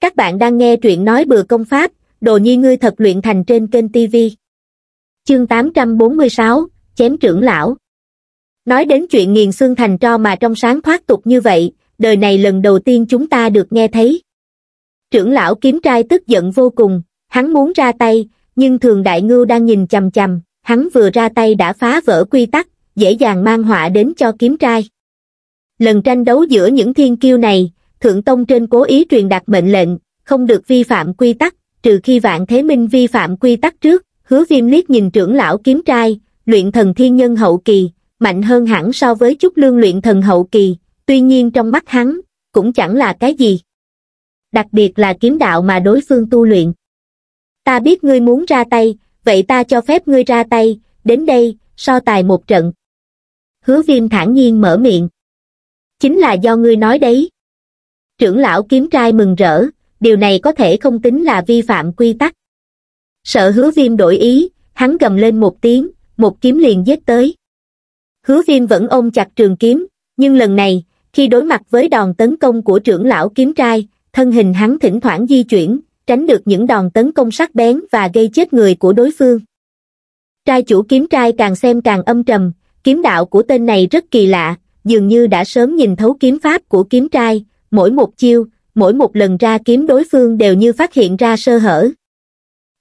Các bạn đang nghe truyện nói bừa công pháp, đồ nhi ngươi thật luyện thành trên kênh TV. Chương 846, Chém trưởng lão. Nói đến chuyện nghiền xương thành tro mà trong sáng thoát tục như vậy, đời này lần đầu tiên chúng ta được nghe thấy. Trưởng lão kiếm trai tức giận vô cùng, hắn muốn ra tay, nhưng thường đại ngưu đang nhìn chầm chầm, hắn vừa ra tay đã phá vỡ quy tắc, dễ dàng mang họa đến cho kiếm trai. Lần tranh đấu giữa những thiên kiêu này, Thượng Tông trên cố ý truyền đạt mệnh lệnh, không được vi phạm quy tắc, trừ khi Vạn Thế Minh vi phạm quy tắc trước, hứa viêm liếc nhìn trưởng lão kiếm trai, luyện thần thiên nhân hậu kỳ, mạnh hơn hẳn so với chút lương luyện thần hậu kỳ, tuy nhiên trong mắt hắn, cũng chẳng là cái gì. Đặc biệt là kiếm đạo mà đối phương tu luyện. Ta biết ngươi muốn ra tay, vậy ta cho phép ngươi ra tay, đến đây, so tài một trận. Hứa viêm thản nhiên mở miệng. Chính là do ngươi nói đấy, Trưởng lão kiếm trai mừng rỡ, điều này có thể không tính là vi phạm quy tắc. Sợ hứa viêm đổi ý, hắn gầm lên một tiếng, một kiếm liền giết tới. Hứa viêm vẫn ôm chặt trường kiếm, nhưng lần này, khi đối mặt với đòn tấn công của trưởng lão kiếm trai, thân hình hắn thỉnh thoảng di chuyển, tránh được những đòn tấn công sắc bén và gây chết người của đối phương. Trai chủ kiếm trai càng xem càng âm trầm, kiếm đạo của tên này rất kỳ lạ, dường như đã sớm nhìn thấu kiếm pháp của kiếm trai, mỗi một chiêu, mỗi một lần ra kiếm đối phương đều như phát hiện ra sơ hở.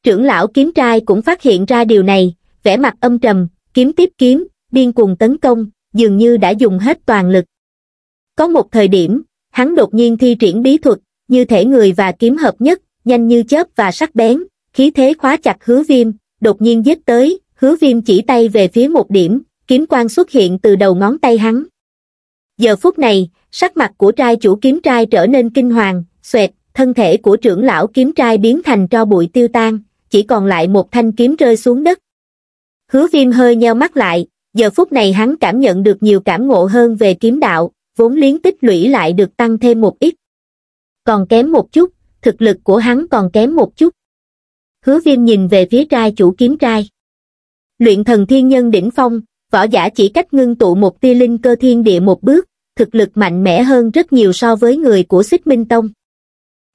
Trưởng lão kiếm trai cũng phát hiện ra điều này, vẻ mặt âm trầm, kiếm tiếp kiếm, điên cuồng tấn công, dường như đã dùng hết toàn lực. Có một thời điểm, hắn đột nhiên thi triển bí thuật, như thể người và kiếm hợp nhất, nhanh như chớp và sắc bén, khí thế khóa chặt hứa viêm, đột nhiên giết tới, hứa viêm chỉ tay về phía một điểm, kiếm quang xuất hiện từ đầu ngón tay hắn. Giờ phút này, sắc mặt của trai chủ kiếm trai trở nên kinh hoàng, xoẹt, thân thể của trưởng lão kiếm trai biến thành tro bụi tiêu tan, chỉ còn lại một thanh kiếm rơi xuống đất. Hứa viêm hơi nheo mắt lại, giờ phút này hắn cảm nhận được nhiều cảm ngộ hơn về kiếm đạo, vốn liếng tích lũy lại được tăng thêm một ít. Còn kém một chút, thực lực của hắn còn kém một chút. Hứa viêm nhìn về phía trai chủ kiếm trai. Luyện thần thiên nhân đỉnh phong, võ giả chỉ cách ngưng tụ một tia linh cơ thiên địa một bước, thực lực mạnh mẽ hơn rất nhiều so với người của xích minh tông.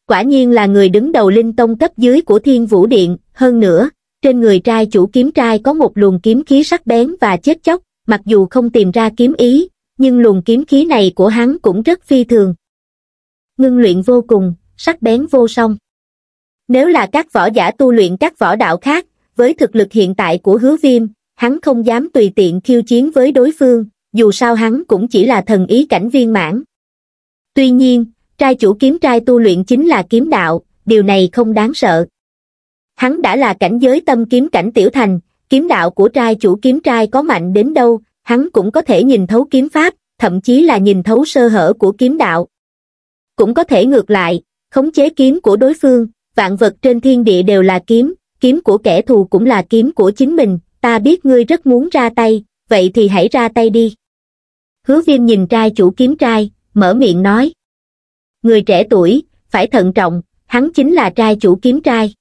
Quả nhiên là người đứng đầu linh tông cấp dưới của thiên vũ điện, hơn nữa, trên người trai chủ kiếm trai có một luồng kiếm khí sắc bén và chết chóc, mặc dù không tìm ra kiếm ý, nhưng luồng kiếm khí này của hắn cũng rất phi thường. Ngưng luyện vô cùng, sắc bén vô song. Nếu là các võ giả tu luyện các võ đạo khác, với thực lực hiện tại của hứa viêm, hắn không dám tùy tiện khiêu chiến với đối phương, dù sao hắn cũng chỉ là thần ý cảnh viên mãn. Tuy nhiên, trai chủ kiếm trai tu luyện chính là kiếm đạo, điều này không đáng sợ. Hắn đã là cảnh giới tâm kiếm cảnh tiểu thành, kiếm đạo của trai chủ kiếm trai có mạnh đến đâu, hắn cũng có thể nhìn thấu kiếm pháp, thậm chí là nhìn thấu sơ hở của kiếm đạo. Cũng có thể ngược lại, khống chế kiếm của đối phương, vạn vật trên thiên địa đều là kiếm, kiếm của kẻ thù cũng là kiếm của chính mình, ta biết ngươi rất muốn ra tay, vậy thì hãy ra tay đi hứa viêm nhìn trai chủ kiếm trai mở miệng nói người trẻ tuổi phải thận trọng hắn chính là trai chủ kiếm trai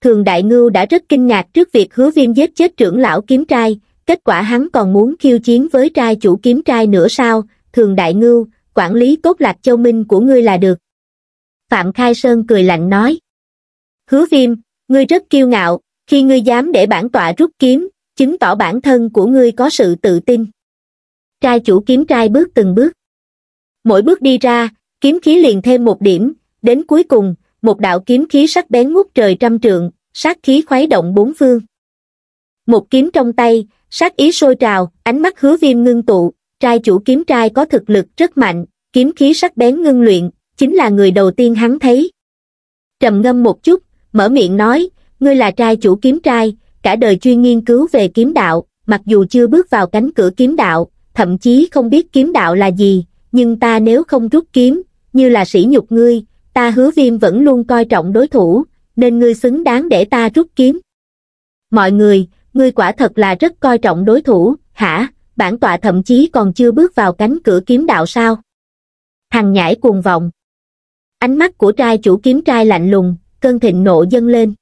thường đại ngưu đã rất kinh ngạc trước việc hứa viêm giết chết trưởng lão kiếm trai kết quả hắn còn muốn khiêu chiến với trai chủ kiếm trai nữa sao thường đại ngưu quản lý cốt lạc châu minh của ngươi là được phạm khai sơn cười lạnh nói hứa viêm ngươi rất kiêu ngạo khi ngươi dám để bản tọa rút kiếm chứng tỏ bản thân của ngươi có sự tự tin trai chủ kiếm trai bước từng bước. Mỗi bước đi ra, kiếm khí liền thêm một điểm, đến cuối cùng, một đạo kiếm khí sắc bén ngút trời trăm trượng, sát khí khuấy động bốn phương. Một kiếm trong tay, sát ý sôi trào, ánh mắt hứa viêm ngưng tụ, trai chủ kiếm trai có thực lực rất mạnh, kiếm khí sắc bén ngưng luyện, chính là người đầu tiên hắn thấy. Trầm ngâm một chút, mở miệng nói, ngươi là trai chủ kiếm trai, cả đời chuyên nghiên cứu về kiếm đạo, mặc dù chưa bước vào cánh cửa kiếm đạo, thậm chí không biết kiếm đạo là gì, nhưng ta nếu không rút kiếm, như là sĩ nhục ngươi, ta hứa viêm vẫn luôn coi trọng đối thủ, nên ngươi xứng đáng để ta rút kiếm. Mọi người, ngươi quả thật là rất coi trọng đối thủ, hả, bản tọa thậm chí còn chưa bước vào cánh cửa kiếm đạo sao? Thằng nhãi cuồng vọng. Ánh mắt của trai chủ kiếm trai lạnh lùng, cơn thịnh nộ dâng lên.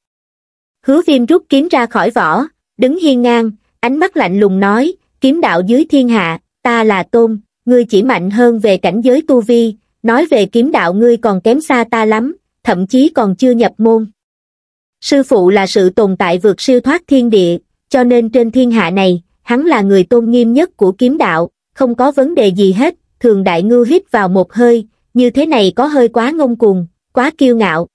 Hứa viêm rút kiếm ra khỏi vỏ, đứng hiên ngang, ánh mắt lạnh lùng nói, kiếm đạo dưới thiên hạ, ta là tôn, ngươi chỉ mạnh hơn về cảnh giới tu vi, nói về kiếm đạo ngươi còn kém xa ta lắm, thậm chí còn chưa nhập môn. Sư phụ là sự tồn tại vượt siêu thoát thiên địa, cho nên trên thiên hạ này, hắn là người tôn nghiêm nhất của kiếm đạo, không có vấn đề gì hết, thường đại ngư hít vào một hơi, như thế này có hơi quá ngông cuồng, quá kiêu ngạo.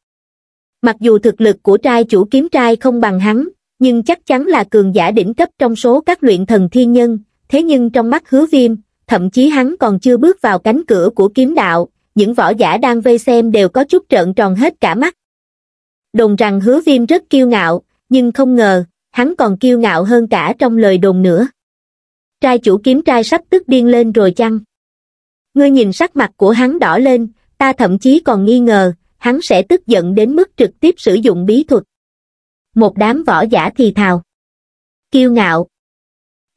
Mặc dù thực lực của trai chủ kiếm trai không bằng hắn, nhưng chắc chắn là cường giả đỉnh cấp trong số các luyện thần thiên nhân, thế nhưng trong mắt hứa viêm, thậm chí hắn còn chưa bước vào cánh cửa của kiếm đạo, những võ giả đang vây xem đều có chút trợn tròn hết cả mắt. Đồn rằng hứa viêm rất kiêu ngạo, nhưng không ngờ, hắn còn kiêu ngạo hơn cả trong lời đồn nữa. Trai chủ kiếm trai sắp tức điên lên rồi chăng? Ngươi nhìn sắc mặt của hắn đỏ lên, ta thậm chí còn nghi ngờ, hắn sẽ tức giận đến mức trực tiếp sử dụng bí thuật một đám võ giả thì thào. Kiêu ngạo.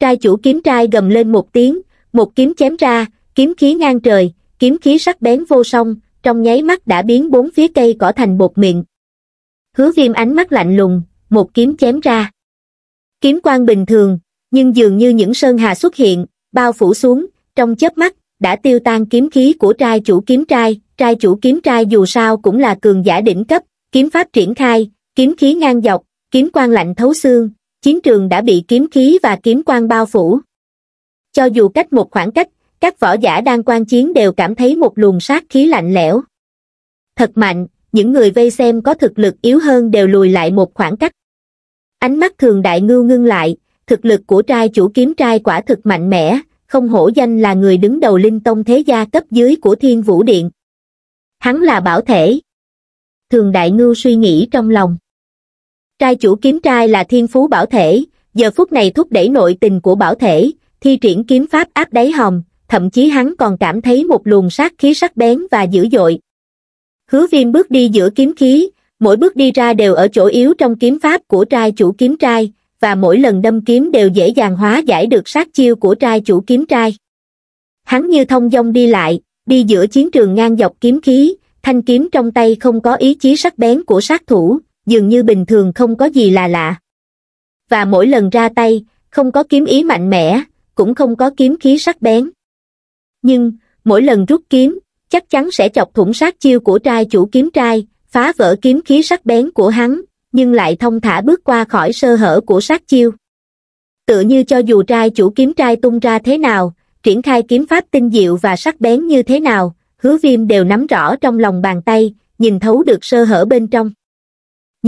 Trai chủ kiếm trai gầm lên một tiếng, một kiếm chém ra, kiếm khí ngang trời, kiếm khí sắc bén vô song, trong nháy mắt đã biến bốn phía cây cỏ thành bột miệng. Hứa viêm ánh mắt lạnh lùng, một kiếm chém ra. Kiếm quang bình thường, nhưng dường như những sơn hà xuất hiện, bao phủ xuống, trong chớp mắt, đã tiêu tan kiếm khí của trai chủ kiếm trai, trai chủ kiếm trai dù sao cũng là cường giả đỉnh cấp, kiếm pháp triển khai, kiếm khí ngang dọc, kiếm quang lạnh thấu xương, chiến trường đã bị kiếm khí và kiếm quang bao phủ. Cho dù cách một khoảng cách, các võ giả đang quan chiến đều cảm thấy một luồng sát khí lạnh lẽo. Thật mạnh, những người vây xem có thực lực yếu hơn đều lùi lại một khoảng cách. Ánh mắt thường đại ngưu ngưng lại, thực lực của trai chủ kiếm trai quả thực mạnh mẽ, không hổ danh là người đứng đầu linh tông thế gia cấp dưới của thiên vũ điện. Hắn là bảo thể. Thường đại ngưu suy nghĩ trong lòng. Trai chủ kiếm trai là thiên phú bảo thể, giờ phút này thúc đẩy nội tình của bảo thể, thi triển kiếm pháp áp đáy hòm, thậm chí hắn còn cảm thấy một luồng sát khí sắc bén và dữ dội. Hứa viêm bước đi giữa kiếm khí, mỗi bước đi ra đều ở chỗ yếu trong kiếm pháp của trai chủ kiếm trai, và mỗi lần đâm kiếm đều dễ dàng hóa giải được sát chiêu của trai chủ kiếm trai. Hắn như thông dong đi lại, đi giữa chiến trường ngang dọc kiếm khí, thanh kiếm trong tay không có ý chí sắc bén của sát thủ, dường như bình thường không có gì là lạ. Và mỗi lần ra tay, không có kiếm ý mạnh mẽ, cũng không có kiếm khí sắc bén. Nhưng, mỗi lần rút kiếm, chắc chắn sẽ chọc thủng sát chiêu của trai chủ kiếm trai, phá vỡ kiếm khí sắc bén của hắn, nhưng lại thông thả bước qua khỏi sơ hở của sát chiêu. Tựa như cho dù trai chủ kiếm trai tung ra thế nào, triển khai kiếm pháp tinh diệu và sắc bén như thế nào, hứa viêm đều nắm rõ trong lòng bàn tay, nhìn thấu được sơ hở bên trong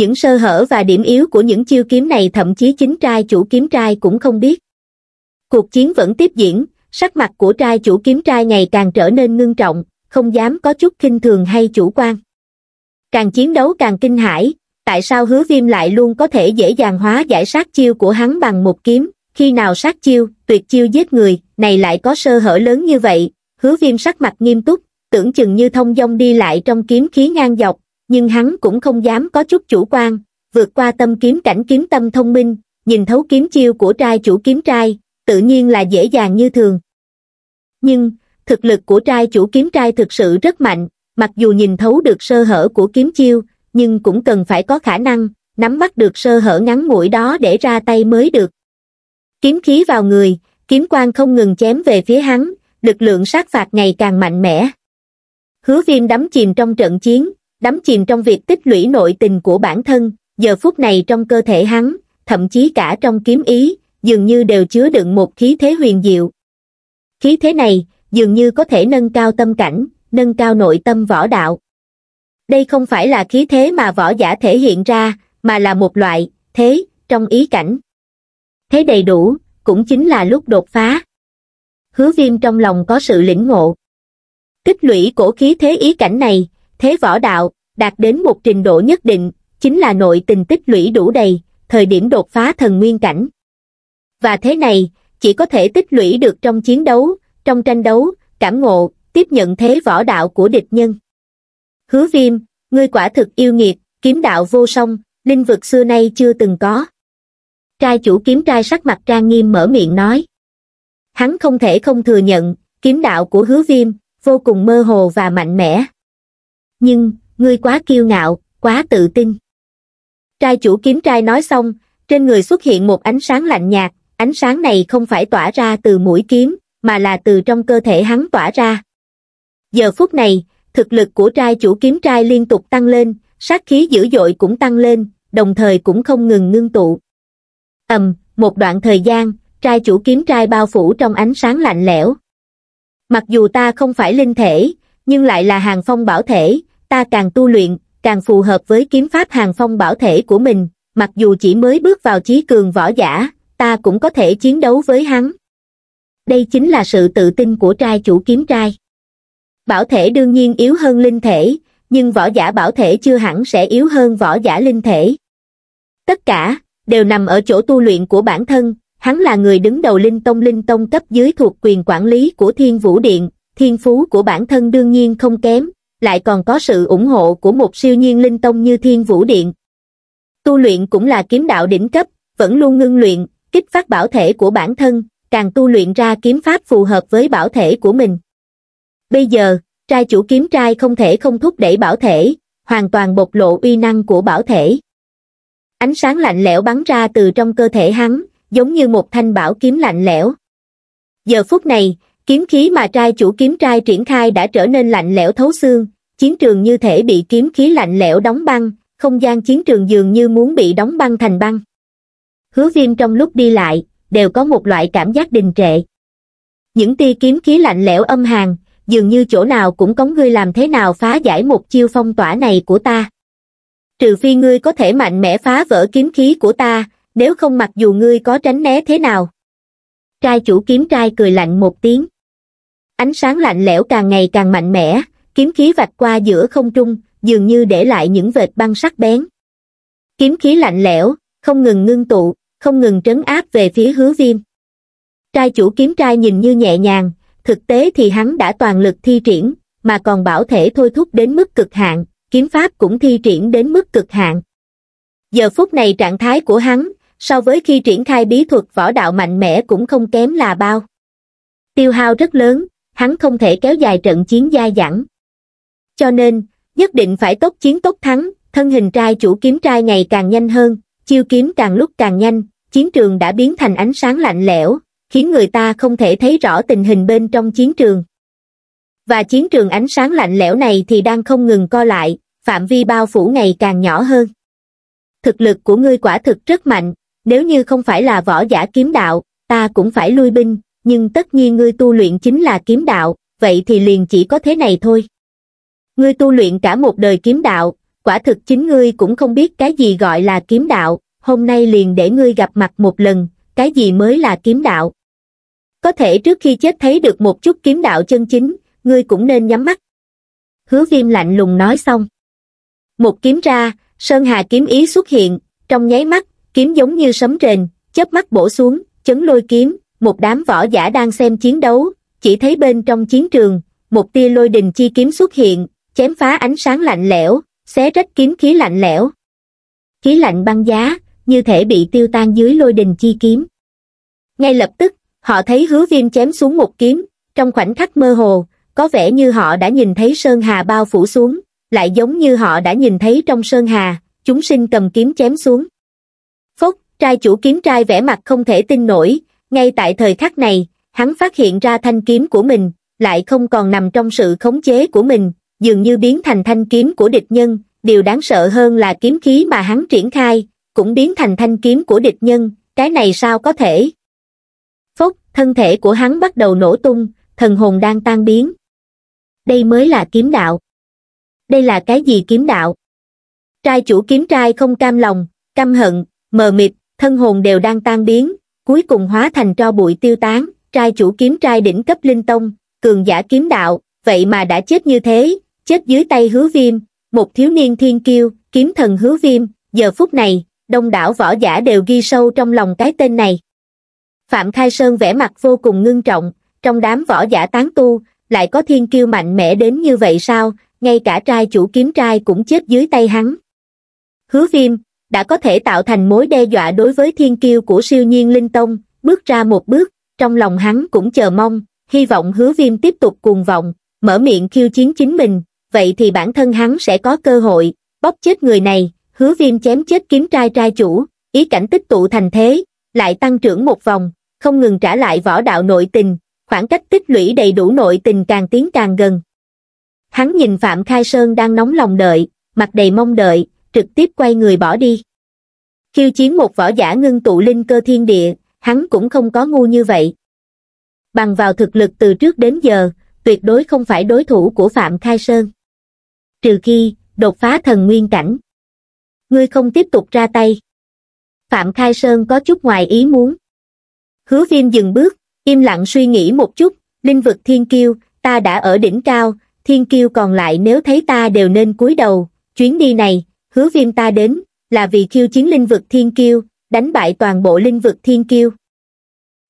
những sơ hở và điểm yếu của những chiêu kiếm này thậm chí chính trai chủ kiếm trai cũng không biết. Cuộc chiến vẫn tiếp diễn, sắc mặt của trai chủ kiếm trai ngày càng trở nên ngưng trọng, không dám có chút kinh thường hay chủ quan. Càng chiến đấu càng kinh hãi, tại sao hứa viêm lại luôn có thể dễ dàng hóa giải sát chiêu của hắn bằng một kiếm, khi nào sát chiêu, tuyệt chiêu giết người, này lại có sơ hở lớn như vậy, hứa viêm sắc mặt nghiêm túc, tưởng chừng như thông dong đi lại trong kiếm khí ngang dọc, nhưng hắn cũng không dám có chút chủ quan vượt qua tâm kiếm cảnh kiếm tâm thông minh nhìn thấu kiếm chiêu của trai chủ kiếm trai tự nhiên là dễ dàng như thường nhưng thực lực của trai chủ kiếm trai thực sự rất mạnh mặc dù nhìn thấu được sơ hở của kiếm chiêu nhưng cũng cần phải có khả năng nắm bắt được sơ hở ngắn ngủi đó để ra tay mới được kiếm khí vào người kiếm quan không ngừng chém về phía hắn lực lượng sát phạt ngày càng mạnh mẽ hứa viêm đắm chìm trong trận chiến đắm chìm trong việc tích lũy nội tình của bản thân, giờ phút này trong cơ thể hắn, thậm chí cả trong kiếm ý, dường như đều chứa đựng một khí thế huyền diệu. Khí thế này, dường như có thể nâng cao tâm cảnh, nâng cao nội tâm võ đạo. Đây không phải là khí thế mà võ giả thể hiện ra, mà là một loại, thế, trong ý cảnh. Thế đầy đủ, cũng chính là lúc đột phá. Hứa viêm trong lòng có sự lĩnh ngộ. Tích lũy cổ khí thế ý cảnh này, thế võ đạo, đạt đến một trình độ nhất định, chính là nội tình tích lũy đủ đầy, thời điểm đột phá thần nguyên cảnh. Và thế này, chỉ có thể tích lũy được trong chiến đấu, trong tranh đấu, cảm ngộ, tiếp nhận thế võ đạo của địch nhân. Hứa viêm, ngươi quả thực yêu nghiệt, kiếm đạo vô song, linh vực xưa nay chưa từng có. Trai chủ kiếm trai sắc mặt trang nghiêm mở miệng nói. Hắn không thể không thừa nhận, kiếm đạo của hứa viêm, vô cùng mơ hồ và mạnh mẽ nhưng ngươi quá kiêu ngạo quá tự tin trai chủ kiếm trai nói xong trên người xuất hiện một ánh sáng lạnh nhạt ánh sáng này không phải tỏa ra từ mũi kiếm mà là từ trong cơ thể hắn tỏa ra giờ phút này thực lực của trai chủ kiếm trai liên tục tăng lên sát khí dữ dội cũng tăng lên đồng thời cũng không ngừng ngưng tụ ầm một đoạn thời gian trai chủ kiếm trai bao phủ trong ánh sáng lạnh lẽo mặc dù ta không phải linh thể nhưng lại là hàng phong bảo thể ta càng tu luyện, càng phù hợp với kiếm pháp hàng phong bảo thể của mình, mặc dù chỉ mới bước vào chí cường võ giả, ta cũng có thể chiến đấu với hắn. Đây chính là sự tự tin của trai chủ kiếm trai. Bảo thể đương nhiên yếu hơn linh thể, nhưng võ giả bảo thể chưa hẳn sẽ yếu hơn võ giả linh thể. Tất cả, đều nằm ở chỗ tu luyện của bản thân, hắn là người đứng đầu linh tông linh tông cấp dưới thuộc quyền quản lý của thiên vũ điện, thiên phú của bản thân đương nhiên không kém, lại còn có sự ủng hộ của một siêu nhiên linh tông như Thiên Vũ Điện. Tu luyện cũng là kiếm đạo đỉnh cấp, vẫn luôn ngưng luyện, kích phát bảo thể của bản thân, càng tu luyện ra kiếm pháp phù hợp với bảo thể của mình. Bây giờ, trai chủ kiếm trai không thể không thúc đẩy bảo thể, hoàn toàn bộc lộ uy năng của bảo thể. Ánh sáng lạnh lẽo bắn ra từ trong cơ thể hắn, giống như một thanh bảo kiếm lạnh lẽo. Giờ phút này, kiếm khí mà trai chủ kiếm trai triển khai đã trở nên lạnh lẽo thấu xương chiến trường như thể bị kiếm khí lạnh lẽo đóng băng không gian chiến trường dường như muốn bị đóng băng thành băng hứa viêm trong lúc đi lại đều có một loại cảm giác đình trệ những tia kiếm khí lạnh lẽo âm hàn dường như chỗ nào cũng có ngươi làm thế nào phá giải một chiêu phong tỏa này của ta trừ phi ngươi có thể mạnh mẽ phá vỡ kiếm khí của ta nếu không mặc dù ngươi có tránh né thế nào trai chủ kiếm trai cười lạnh một tiếng ánh sáng lạnh lẽo càng ngày càng mạnh mẽ kiếm khí vạch qua giữa không trung dường như để lại những vệt băng sắc bén kiếm khí lạnh lẽo không ngừng ngưng tụ không ngừng trấn áp về phía hứa viêm trai chủ kiếm trai nhìn như nhẹ nhàng thực tế thì hắn đã toàn lực thi triển mà còn bảo thể thôi thúc đến mức cực hạn kiếm pháp cũng thi triển đến mức cực hạn giờ phút này trạng thái của hắn so với khi triển khai bí thuật võ đạo mạnh mẽ cũng không kém là bao tiêu hao rất lớn hắn không thể kéo dài trận chiến dai dẳng. Cho nên, nhất định phải tốt chiến tốt thắng, thân hình trai chủ kiếm trai ngày càng nhanh hơn, chiêu kiếm càng lúc càng nhanh, chiến trường đã biến thành ánh sáng lạnh lẽo, khiến người ta không thể thấy rõ tình hình bên trong chiến trường. Và chiến trường ánh sáng lạnh lẽo này thì đang không ngừng co lại, phạm vi bao phủ ngày càng nhỏ hơn. Thực lực của ngươi quả thực rất mạnh, nếu như không phải là võ giả kiếm đạo, ta cũng phải lui binh, nhưng tất nhiên ngươi tu luyện chính là kiếm đạo, vậy thì liền chỉ có thế này thôi. Ngươi tu luyện cả một đời kiếm đạo, quả thực chính ngươi cũng không biết cái gì gọi là kiếm đạo, hôm nay liền để ngươi gặp mặt một lần, cái gì mới là kiếm đạo. Có thể trước khi chết thấy được một chút kiếm đạo chân chính, ngươi cũng nên nhắm mắt. Hứa viêm lạnh lùng nói xong. Một kiếm ra, Sơn Hà kiếm ý xuất hiện, trong nháy mắt, kiếm giống như sấm rền, chớp mắt bổ xuống, chấn lôi kiếm, một đám võ giả đang xem chiến đấu, chỉ thấy bên trong chiến trường, một tia lôi đình chi kiếm xuất hiện, chém phá ánh sáng lạnh lẽo, xé rách kiếm khí lạnh lẽo. Khí lạnh băng giá, như thể bị tiêu tan dưới lôi đình chi kiếm. Ngay lập tức, họ thấy hứa viêm chém xuống một kiếm, trong khoảnh khắc mơ hồ, có vẻ như họ đã nhìn thấy Sơn Hà bao phủ xuống, lại giống như họ đã nhìn thấy trong Sơn Hà, chúng sinh cầm kiếm chém xuống. Phốc, trai chủ kiếm trai vẻ mặt không thể tin nổi, ngay tại thời khắc này hắn phát hiện ra thanh kiếm của mình lại không còn nằm trong sự khống chế của mình dường như biến thành thanh kiếm của địch nhân điều đáng sợ hơn là kiếm khí mà hắn triển khai cũng biến thành thanh kiếm của địch nhân cái này sao có thể phốc thân thể của hắn bắt đầu nổ tung thần hồn đang tan biến đây mới là kiếm đạo đây là cái gì kiếm đạo trai chủ kiếm trai không cam lòng căm hận mờ mịt thân hồn đều đang tan biến cuối cùng hóa thành tro bụi tiêu tán, trai chủ kiếm trai đỉnh cấp linh tông, cường giả kiếm đạo, vậy mà đã chết như thế, chết dưới tay hứa viêm, một thiếu niên thiên kiêu, kiếm thần hứa viêm, giờ phút này, đông đảo võ giả đều ghi sâu trong lòng cái tên này. Phạm Khai Sơn vẻ mặt vô cùng ngưng trọng, trong đám võ giả tán tu, lại có thiên kiêu mạnh mẽ đến như vậy sao, ngay cả trai chủ kiếm trai cũng chết dưới tay hắn. Hứa viêm, đã có thể tạo thành mối đe dọa đối với thiên kiêu của siêu nhiên linh tông, bước ra một bước, trong lòng hắn cũng chờ mong, hy vọng hứa viêm tiếp tục cuồng vọng, mở miệng khiêu chiến chính mình, vậy thì bản thân hắn sẽ có cơ hội, bóp chết người này, hứa viêm chém chết kiếm trai trai chủ, ý cảnh tích tụ thành thế, lại tăng trưởng một vòng, không ngừng trả lại võ đạo nội tình, khoảng cách tích lũy đầy đủ nội tình càng tiến càng gần. Hắn nhìn Phạm Khai Sơn đang nóng lòng đợi, mặt đầy mong đợi, trực tiếp quay người bỏ đi khiêu chiến một võ giả ngưng tụ linh cơ thiên địa hắn cũng không có ngu như vậy bằng vào thực lực từ trước đến giờ tuyệt đối không phải đối thủ của phạm khai sơn trừ khi đột phá thần nguyên cảnh ngươi không tiếp tục ra tay phạm khai sơn có chút ngoài ý muốn hứa viêm dừng bước im lặng suy nghĩ một chút linh vực thiên kiêu ta đã ở đỉnh cao thiên kiêu còn lại nếu thấy ta đều nên cúi đầu chuyến đi này hứa viêm ta đến, là vì khiêu chiến linh vực thiên kiêu, đánh bại toàn bộ linh vực thiên kiêu.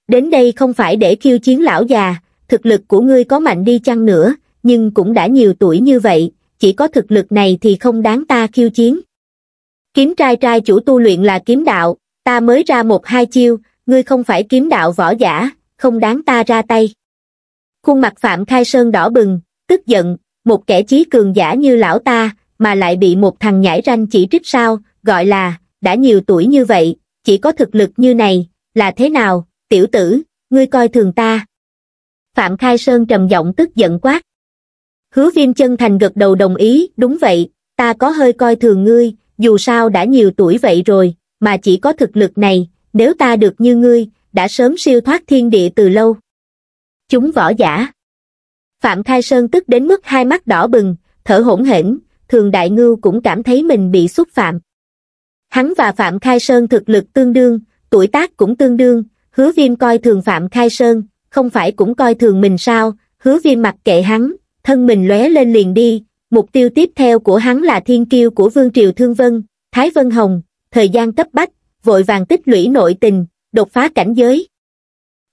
Đến đây không phải để khiêu chiến lão già, thực lực của ngươi có mạnh đi chăng nữa, nhưng cũng đã nhiều tuổi như vậy, chỉ có thực lực này thì không đáng ta khiêu chiến. Kiếm trai trai chủ tu luyện là kiếm đạo, ta mới ra một hai chiêu, ngươi không phải kiếm đạo võ giả, không đáng ta ra tay. Khuôn mặt Phạm Khai Sơn đỏ bừng, tức giận, một kẻ trí cường giả như lão ta, mà lại bị một thằng nhãi ranh chỉ trích sao, gọi là, đã nhiều tuổi như vậy, chỉ có thực lực như này, là thế nào, tiểu tử, ngươi coi thường ta. Phạm Khai Sơn trầm giọng tức giận quát. Hứa viêm chân thành gật đầu đồng ý, đúng vậy, ta có hơi coi thường ngươi, dù sao đã nhiều tuổi vậy rồi, mà chỉ có thực lực này, nếu ta được như ngươi, đã sớm siêu thoát thiên địa từ lâu. Chúng võ giả. Phạm Khai Sơn tức đến mức hai mắt đỏ bừng, thở hỗn hển, Thường Đại Ngưu cũng cảm thấy mình bị xúc phạm. Hắn và Phạm Khai Sơn thực lực tương đương, tuổi tác cũng tương đương, hứa viêm coi thường Phạm Khai Sơn, không phải cũng coi thường mình sao, hứa viêm mặc kệ hắn, thân mình lóe lên liền đi, mục tiêu tiếp theo của hắn là thiên kiêu của Vương Triều Thương Vân, Thái Vân Hồng, thời gian cấp bách, vội vàng tích lũy nội tình, đột phá cảnh giới.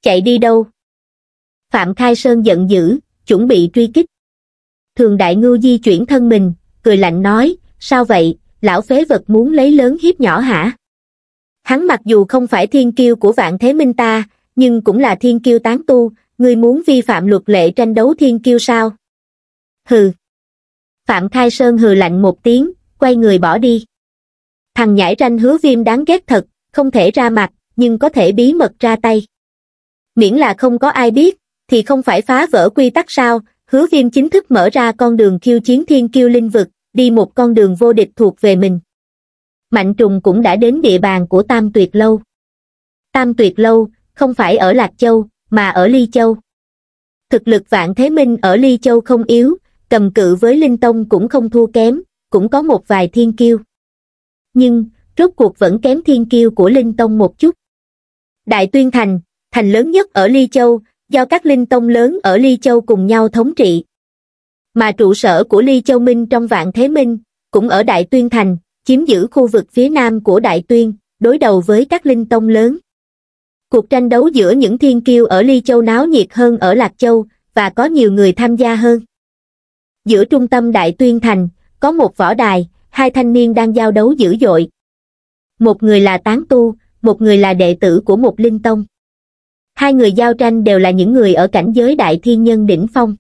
Chạy đi đâu? Phạm Khai Sơn giận dữ, chuẩn bị truy kích. Thường Đại Ngưu di chuyển thân mình, cười lạnh nói sao vậy lão phế vật muốn lấy lớn hiếp nhỏ hả hắn mặc dù không phải thiên kiêu của vạn thế minh ta nhưng cũng là thiên kiêu tán tu ngươi muốn vi phạm luật lệ tranh đấu thiên kiêu sao hừ phạm khai sơn hừ lạnh một tiếng quay người bỏ đi thằng nhãi ranh hứa viêm đáng ghét thật không thể ra mặt nhưng có thể bí mật ra tay miễn là không có ai biết thì không phải phá vỡ quy tắc sao hứa viêm chính thức mở ra con đường khiêu chiến thiên kiêu linh vực đi một con đường vô địch thuộc về mình. Mạnh trùng cũng đã đến địa bàn của Tam Tuyệt Lâu. Tam Tuyệt Lâu, không phải ở Lạc Châu, mà ở Ly Châu. Thực lực vạn thế minh ở Ly Châu không yếu, cầm cự với Linh Tông cũng không thua kém, cũng có một vài thiên kiêu. Nhưng, rốt cuộc vẫn kém thiên kiêu của Linh Tông một chút. Đại Tuyên Thành, thành lớn nhất ở Ly Châu, do các Linh Tông lớn ở Ly Châu cùng nhau thống trị mà trụ sở của Ly Châu Minh trong Vạn Thế Minh, cũng ở Đại Tuyên Thành, chiếm giữ khu vực phía nam của Đại Tuyên, đối đầu với các linh tông lớn. Cuộc tranh đấu giữa những thiên kiêu ở Ly Châu náo nhiệt hơn ở Lạc Châu, và có nhiều người tham gia hơn. Giữa trung tâm Đại Tuyên Thành, có một võ đài, hai thanh niên đang giao đấu dữ dội. Một người là tán tu, một người là đệ tử của một linh tông. Hai người giao tranh đều là những người ở cảnh giới đại thiên nhân đỉnh phong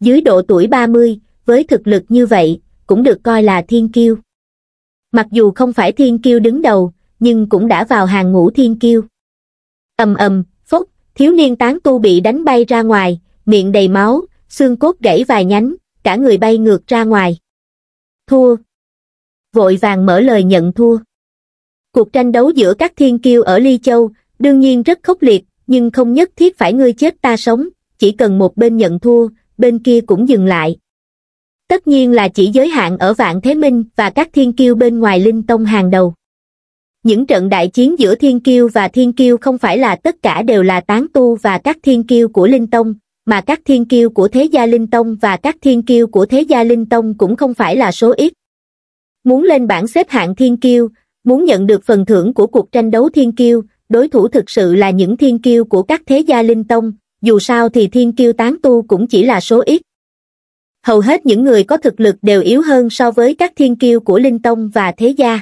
dưới độ tuổi 30, với thực lực như vậy, cũng được coi là thiên kiêu. Mặc dù không phải thiên kiêu đứng đầu, nhưng cũng đã vào hàng ngũ thiên kiêu. ầm ầm, phốc, thiếu niên tán tu bị đánh bay ra ngoài, miệng đầy máu, xương cốt gãy vài nhánh, cả người bay ngược ra ngoài. Thua. Vội vàng mở lời nhận thua. Cuộc tranh đấu giữa các thiên kiêu ở Ly Châu, đương nhiên rất khốc liệt, nhưng không nhất thiết phải ngươi chết ta sống, chỉ cần một bên nhận thua, bên kia cũng dừng lại. Tất nhiên là chỉ giới hạn ở Vạn Thế Minh và các thiên kiêu bên ngoài Linh Tông hàng đầu. Những trận đại chiến giữa thiên kiêu và thiên kiêu không phải là tất cả đều là tán tu và các thiên kiêu của Linh Tông, mà các thiên kiêu của thế gia Linh Tông và các thiên kiêu của thế gia Linh Tông cũng không phải là số ít. Muốn lên bảng xếp hạng thiên kiêu, muốn nhận được phần thưởng của cuộc tranh đấu thiên kiêu, đối thủ thực sự là những thiên kiêu của các thế gia Linh Tông, dù sao thì thiên kiêu tán tu cũng chỉ là số ít. Hầu hết những người có thực lực đều yếu hơn so với các thiên kiêu của Linh Tông và Thế Gia.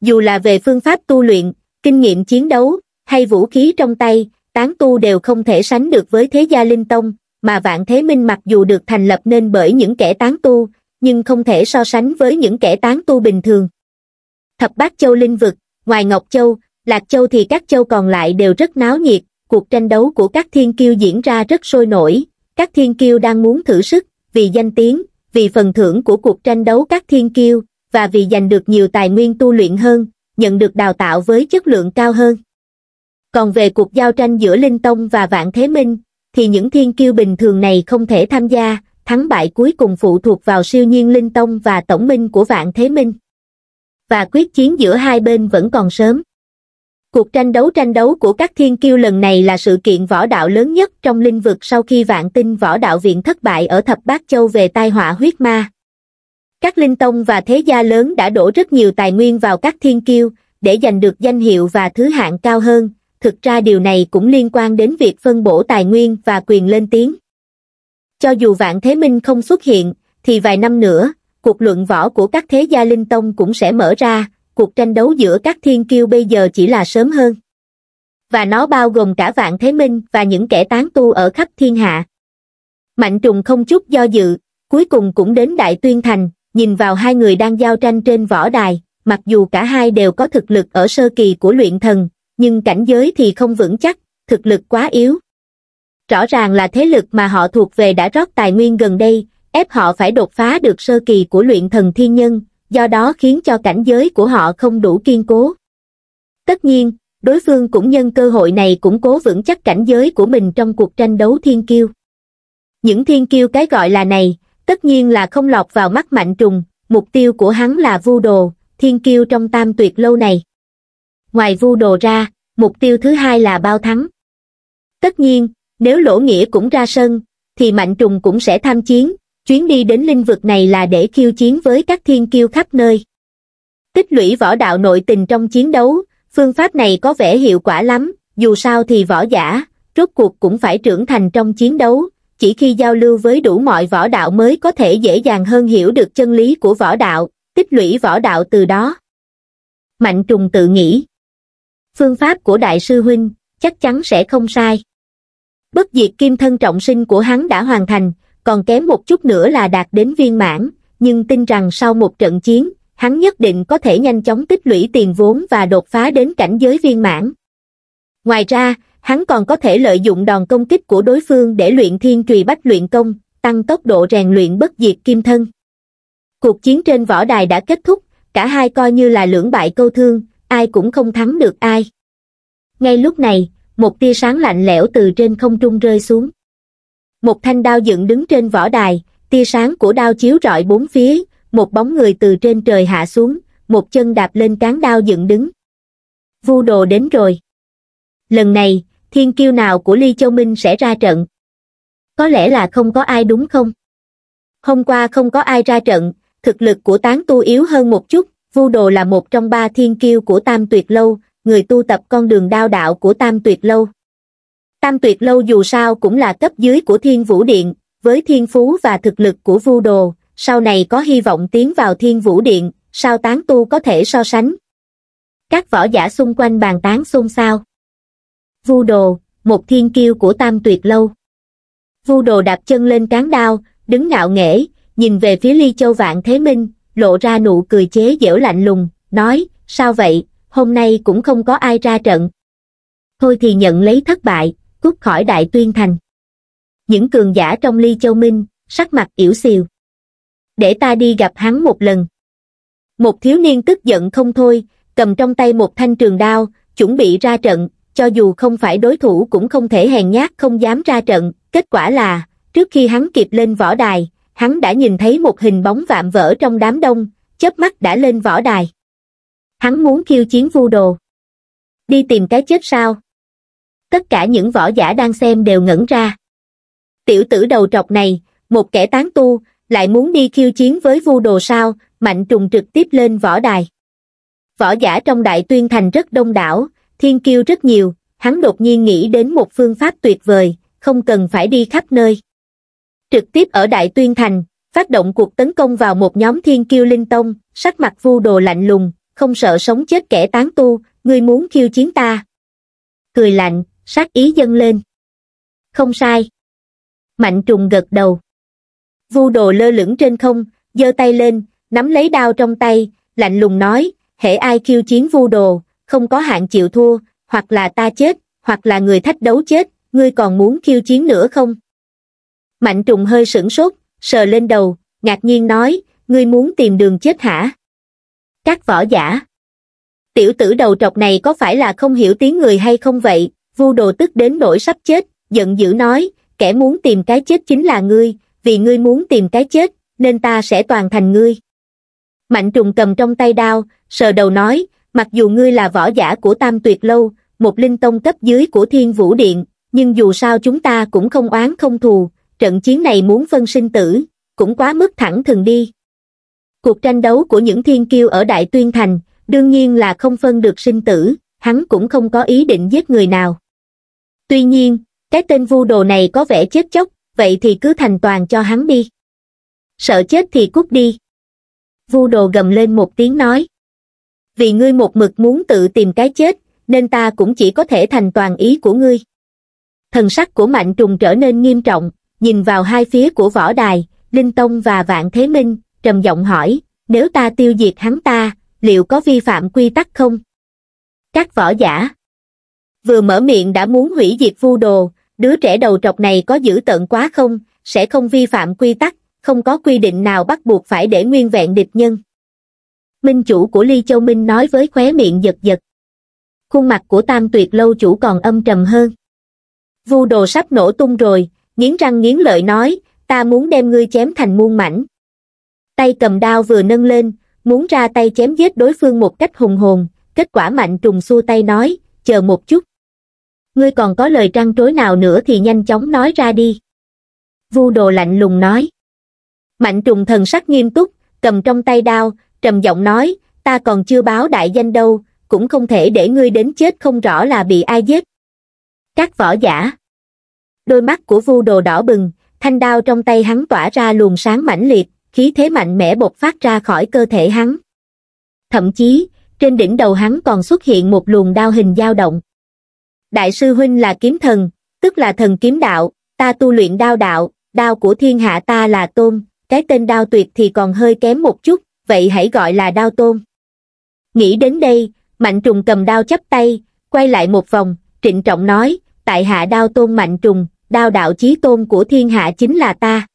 Dù là về phương pháp tu luyện, kinh nghiệm chiến đấu, hay vũ khí trong tay, tán tu đều không thể sánh được với Thế Gia Linh Tông, mà Vạn Thế Minh mặc dù được thành lập nên bởi những kẻ tán tu, nhưng không thể so sánh với những kẻ tán tu bình thường. Thập Bát Châu Linh Vực, ngoài Ngọc Châu, Lạc Châu thì các châu còn lại đều rất náo nhiệt, cuộc tranh đấu của các thiên kiêu diễn ra rất sôi nổi, các thiên kiêu đang muốn thử sức, vì danh tiếng, vì phần thưởng của cuộc tranh đấu các thiên kiêu, và vì giành được nhiều tài nguyên tu luyện hơn, nhận được đào tạo với chất lượng cao hơn. Còn về cuộc giao tranh giữa Linh Tông và Vạn Thế Minh, thì những thiên kiêu bình thường này không thể tham gia, thắng bại cuối cùng phụ thuộc vào siêu nhiên Linh Tông và Tổng Minh của Vạn Thế Minh. Và quyết chiến giữa hai bên vẫn còn sớm. Cuộc tranh đấu tranh đấu của các thiên kiêu lần này là sự kiện võ đạo lớn nhất trong linh vực sau khi vạn tinh võ đạo viện thất bại ở Thập Bát Châu về tai họa huyết ma. Các linh tông và thế gia lớn đã đổ rất nhiều tài nguyên vào các thiên kiêu, để giành được danh hiệu và thứ hạng cao hơn, thực ra điều này cũng liên quan đến việc phân bổ tài nguyên và quyền lên tiếng. Cho dù vạn thế minh không xuất hiện, thì vài năm nữa, cuộc luận võ của các thế gia linh tông cũng sẽ mở ra, cuộc tranh đấu giữa các thiên kiêu bây giờ chỉ là sớm hơn. Và nó bao gồm cả vạn thế minh và những kẻ tán tu ở khắp thiên hạ. Mạnh trùng không chút do dự, cuối cùng cũng đến Đại Tuyên Thành, nhìn vào hai người đang giao tranh trên võ đài, mặc dù cả hai đều có thực lực ở sơ kỳ của luyện thần, nhưng cảnh giới thì không vững chắc, thực lực quá yếu. Rõ ràng là thế lực mà họ thuộc về đã rót tài nguyên gần đây, ép họ phải đột phá được sơ kỳ của luyện thần thiên nhân, do đó khiến cho cảnh giới của họ không đủ kiên cố. Tất nhiên, đối phương cũng nhân cơ hội này củng cố vững chắc cảnh giới của mình trong cuộc tranh đấu thiên kiêu. Những thiên kiêu cái gọi là này, tất nhiên là không lọt vào mắt mạnh trùng, mục tiêu của hắn là vu đồ, thiên kiêu trong tam tuyệt lâu này. Ngoài vu đồ ra, mục tiêu thứ hai là bao thắng. Tất nhiên, nếu lỗ nghĩa cũng ra sân, thì mạnh trùng cũng sẽ tham chiến, chuyến đi đến linh vực này là để khiêu chiến với các thiên kiêu khắp nơi. Tích lũy võ đạo nội tình trong chiến đấu, phương pháp này có vẻ hiệu quả lắm, dù sao thì võ giả, rốt cuộc cũng phải trưởng thành trong chiến đấu, chỉ khi giao lưu với đủ mọi võ đạo mới có thể dễ dàng hơn hiểu được chân lý của võ đạo, tích lũy võ đạo từ đó. Mạnh trùng tự nghĩ. Phương pháp của Đại sư Huynh chắc chắn sẽ không sai. Bất diệt kim thân trọng sinh của hắn đã hoàn thành, còn kém một chút nữa là đạt đến viên mãn, nhưng tin rằng sau một trận chiến, hắn nhất định có thể nhanh chóng tích lũy tiền vốn và đột phá đến cảnh giới viên mãn. Ngoài ra, hắn còn có thể lợi dụng đòn công kích của đối phương để luyện thiên trùy bách luyện công, tăng tốc độ rèn luyện bất diệt kim thân. Cuộc chiến trên võ đài đã kết thúc, cả hai coi như là lưỡng bại câu thương, ai cũng không thắng được ai. Ngay lúc này, một tia sáng lạnh lẽo từ trên không trung rơi xuống một thanh đao dựng đứng trên võ đài, tia sáng của đao chiếu rọi bốn phía, một bóng người từ trên trời hạ xuống, một chân đạp lên cán đao dựng đứng. Vu đồ đến rồi. Lần này, thiên kiêu nào của Ly Châu Minh sẽ ra trận? Có lẽ là không có ai đúng không? Hôm qua không có ai ra trận, thực lực của tán tu yếu hơn một chút, Vu đồ là một trong ba thiên kiêu của Tam Tuyệt Lâu, người tu tập con đường đao đạo của Tam Tuyệt Lâu. Tam tuyệt lâu dù sao cũng là cấp dưới của thiên vũ điện, với thiên phú và thực lực của vu đồ, sau này có hy vọng tiến vào thiên vũ điện, sao tán tu có thể so sánh. Các võ giả xung quanh bàn tán xôn xao. Vu đồ, một thiên kiêu của tam tuyệt lâu. Vu đồ đạp chân lên cán đao, đứng ngạo nghễ, nhìn về phía ly châu vạn thế minh, lộ ra nụ cười chế giễu lạnh lùng, nói, sao vậy, hôm nay cũng không có ai ra trận. Thôi thì nhận lấy thất bại, tút khỏi đại tuyên thành những cường giả trong ly châu minh sắc mặt yểu xìu để ta đi gặp hắn một lần một thiếu niên tức giận không thôi cầm trong tay một thanh trường đao chuẩn bị ra trận cho dù không phải đối thủ cũng không thể hèn nhát không dám ra trận kết quả là trước khi hắn kịp lên võ đài hắn đã nhìn thấy một hình bóng vạm vỡ trong đám đông chớp mắt đã lên võ đài hắn muốn khiêu chiến vu đồ đi tìm cái chết sao tất cả những võ giả đang xem đều ngẩn ra. Tiểu tử đầu trọc này, một kẻ tán tu, lại muốn đi khiêu chiến với vu đồ sao, mạnh trùng trực tiếp lên võ đài. Võ giả trong đại tuyên thành rất đông đảo, thiên kiêu rất nhiều, hắn đột nhiên nghĩ đến một phương pháp tuyệt vời, không cần phải đi khắp nơi. Trực tiếp ở đại tuyên thành, phát động cuộc tấn công vào một nhóm thiên kiêu linh tông, sắc mặt vu đồ lạnh lùng, không sợ sống chết kẻ tán tu, ngươi muốn khiêu chiến ta. Cười lạnh, sát ý dâng lên. Không sai. Mạnh trùng gật đầu. Vu đồ lơ lửng trên không, giơ tay lên, nắm lấy đao trong tay, lạnh lùng nói, hệ ai khiêu chiến vu đồ, không có hạn chịu thua, hoặc là ta chết, hoặc là người thách đấu chết, ngươi còn muốn khiêu chiến nữa không? Mạnh trùng hơi sửng sốt, sờ lên đầu, ngạc nhiên nói, ngươi muốn tìm đường chết hả? Các võ giả. Tiểu tử đầu trọc này có phải là không hiểu tiếng người hay không vậy, Vu đồ tức đến nỗi sắp chết, giận dữ nói, kẻ muốn tìm cái chết chính là ngươi, vì ngươi muốn tìm cái chết, nên ta sẽ toàn thành ngươi. Mạnh trùng cầm trong tay đao, sờ đầu nói, mặc dù ngươi là võ giả của Tam Tuyệt Lâu, một linh tông cấp dưới của Thiên Vũ Điện, nhưng dù sao chúng ta cũng không oán không thù, trận chiến này muốn phân sinh tử, cũng quá mức thẳng thừng đi. Cuộc tranh đấu của những thiên kiêu ở Đại Tuyên Thành, đương nhiên là không phân được sinh tử, hắn cũng không có ý định giết người nào. Tuy nhiên, cái tên vu đồ này có vẻ chết chóc, vậy thì cứ thành toàn cho hắn đi. Sợ chết thì cút đi. Vu đồ gầm lên một tiếng nói. Vì ngươi một mực muốn tự tìm cái chết, nên ta cũng chỉ có thể thành toàn ý của ngươi. Thần sắc của Mạnh Trùng trở nên nghiêm trọng, nhìn vào hai phía của võ đài, Linh Tông và Vạn Thế Minh, trầm giọng hỏi, nếu ta tiêu diệt hắn ta, liệu có vi phạm quy tắc không? Các võ giả vừa mở miệng đã muốn hủy diệt vu đồ, đứa trẻ đầu trọc này có dữ tận quá không, sẽ không vi phạm quy tắc, không có quy định nào bắt buộc phải để nguyên vẹn địch nhân. Minh chủ của Ly Châu Minh nói với khóe miệng giật giật. Khuôn mặt của Tam Tuyệt Lâu chủ còn âm trầm hơn. Vu đồ sắp nổ tung rồi, nghiến răng nghiến lợi nói, ta muốn đem ngươi chém thành muôn mảnh. Tay cầm đao vừa nâng lên, muốn ra tay chém giết đối phương một cách hùng hồn, kết quả mạnh trùng xua tay nói, chờ một chút ngươi còn có lời trăn trối nào nữa thì nhanh chóng nói ra đi. Vu đồ lạnh lùng nói. Mạnh trùng thần sắc nghiêm túc, cầm trong tay đao, trầm giọng nói, ta còn chưa báo đại danh đâu, cũng không thể để ngươi đến chết không rõ là bị ai giết. Các võ giả. Đôi mắt của vu đồ đỏ bừng, thanh đao trong tay hắn tỏa ra luồng sáng mãnh liệt, khí thế mạnh mẽ bộc phát ra khỏi cơ thể hắn. Thậm chí, trên đỉnh đầu hắn còn xuất hiện một luồng đao hình dao động đại sư huynh là kiếm thần, tức là thần kiếm đạo, ta tu luyện đao đạo, đao của thiên hạ ta là tôn, cái tên đao tuyệt thì còn hơi kém một chút, vậy hãy gọi là đao tôn. Nghĩ đến đây, Mạnh Trùng cầm đao chắp tay, quay lại một vòng, trịnh trọng nói, tại hạ đao tôn Mạnh Trùng, đao đạo chí tôn của thiên hạ chính là ta.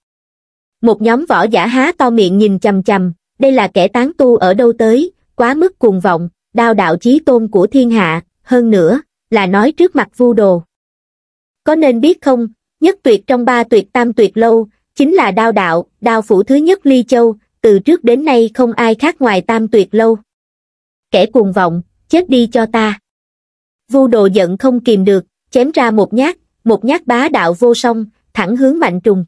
Một nhóm võ giả há to miệng nhìn chầm chầm, đây là kẻ tán tu ở đâu tới, quá mức cuồng vọng, đao đạo chí tôn của thiên hạ, hơn nữa, là nói trước mặt vu đồ. Có nên biết không, nhất tuyệt trong ba tuyệt tam tuyệt lâu, chính là đao đạo, đao phủ thứ nhất ly châu, từ trước đến nay không ai khác ngoài tam tuyệt lâu. Kẻ cuồng vọng, chết đi cho ta. Vu đồ giận không kìm được, chém ra một nhát, một nhát bá đạo vô song, thẳng hướng mạnh trùng.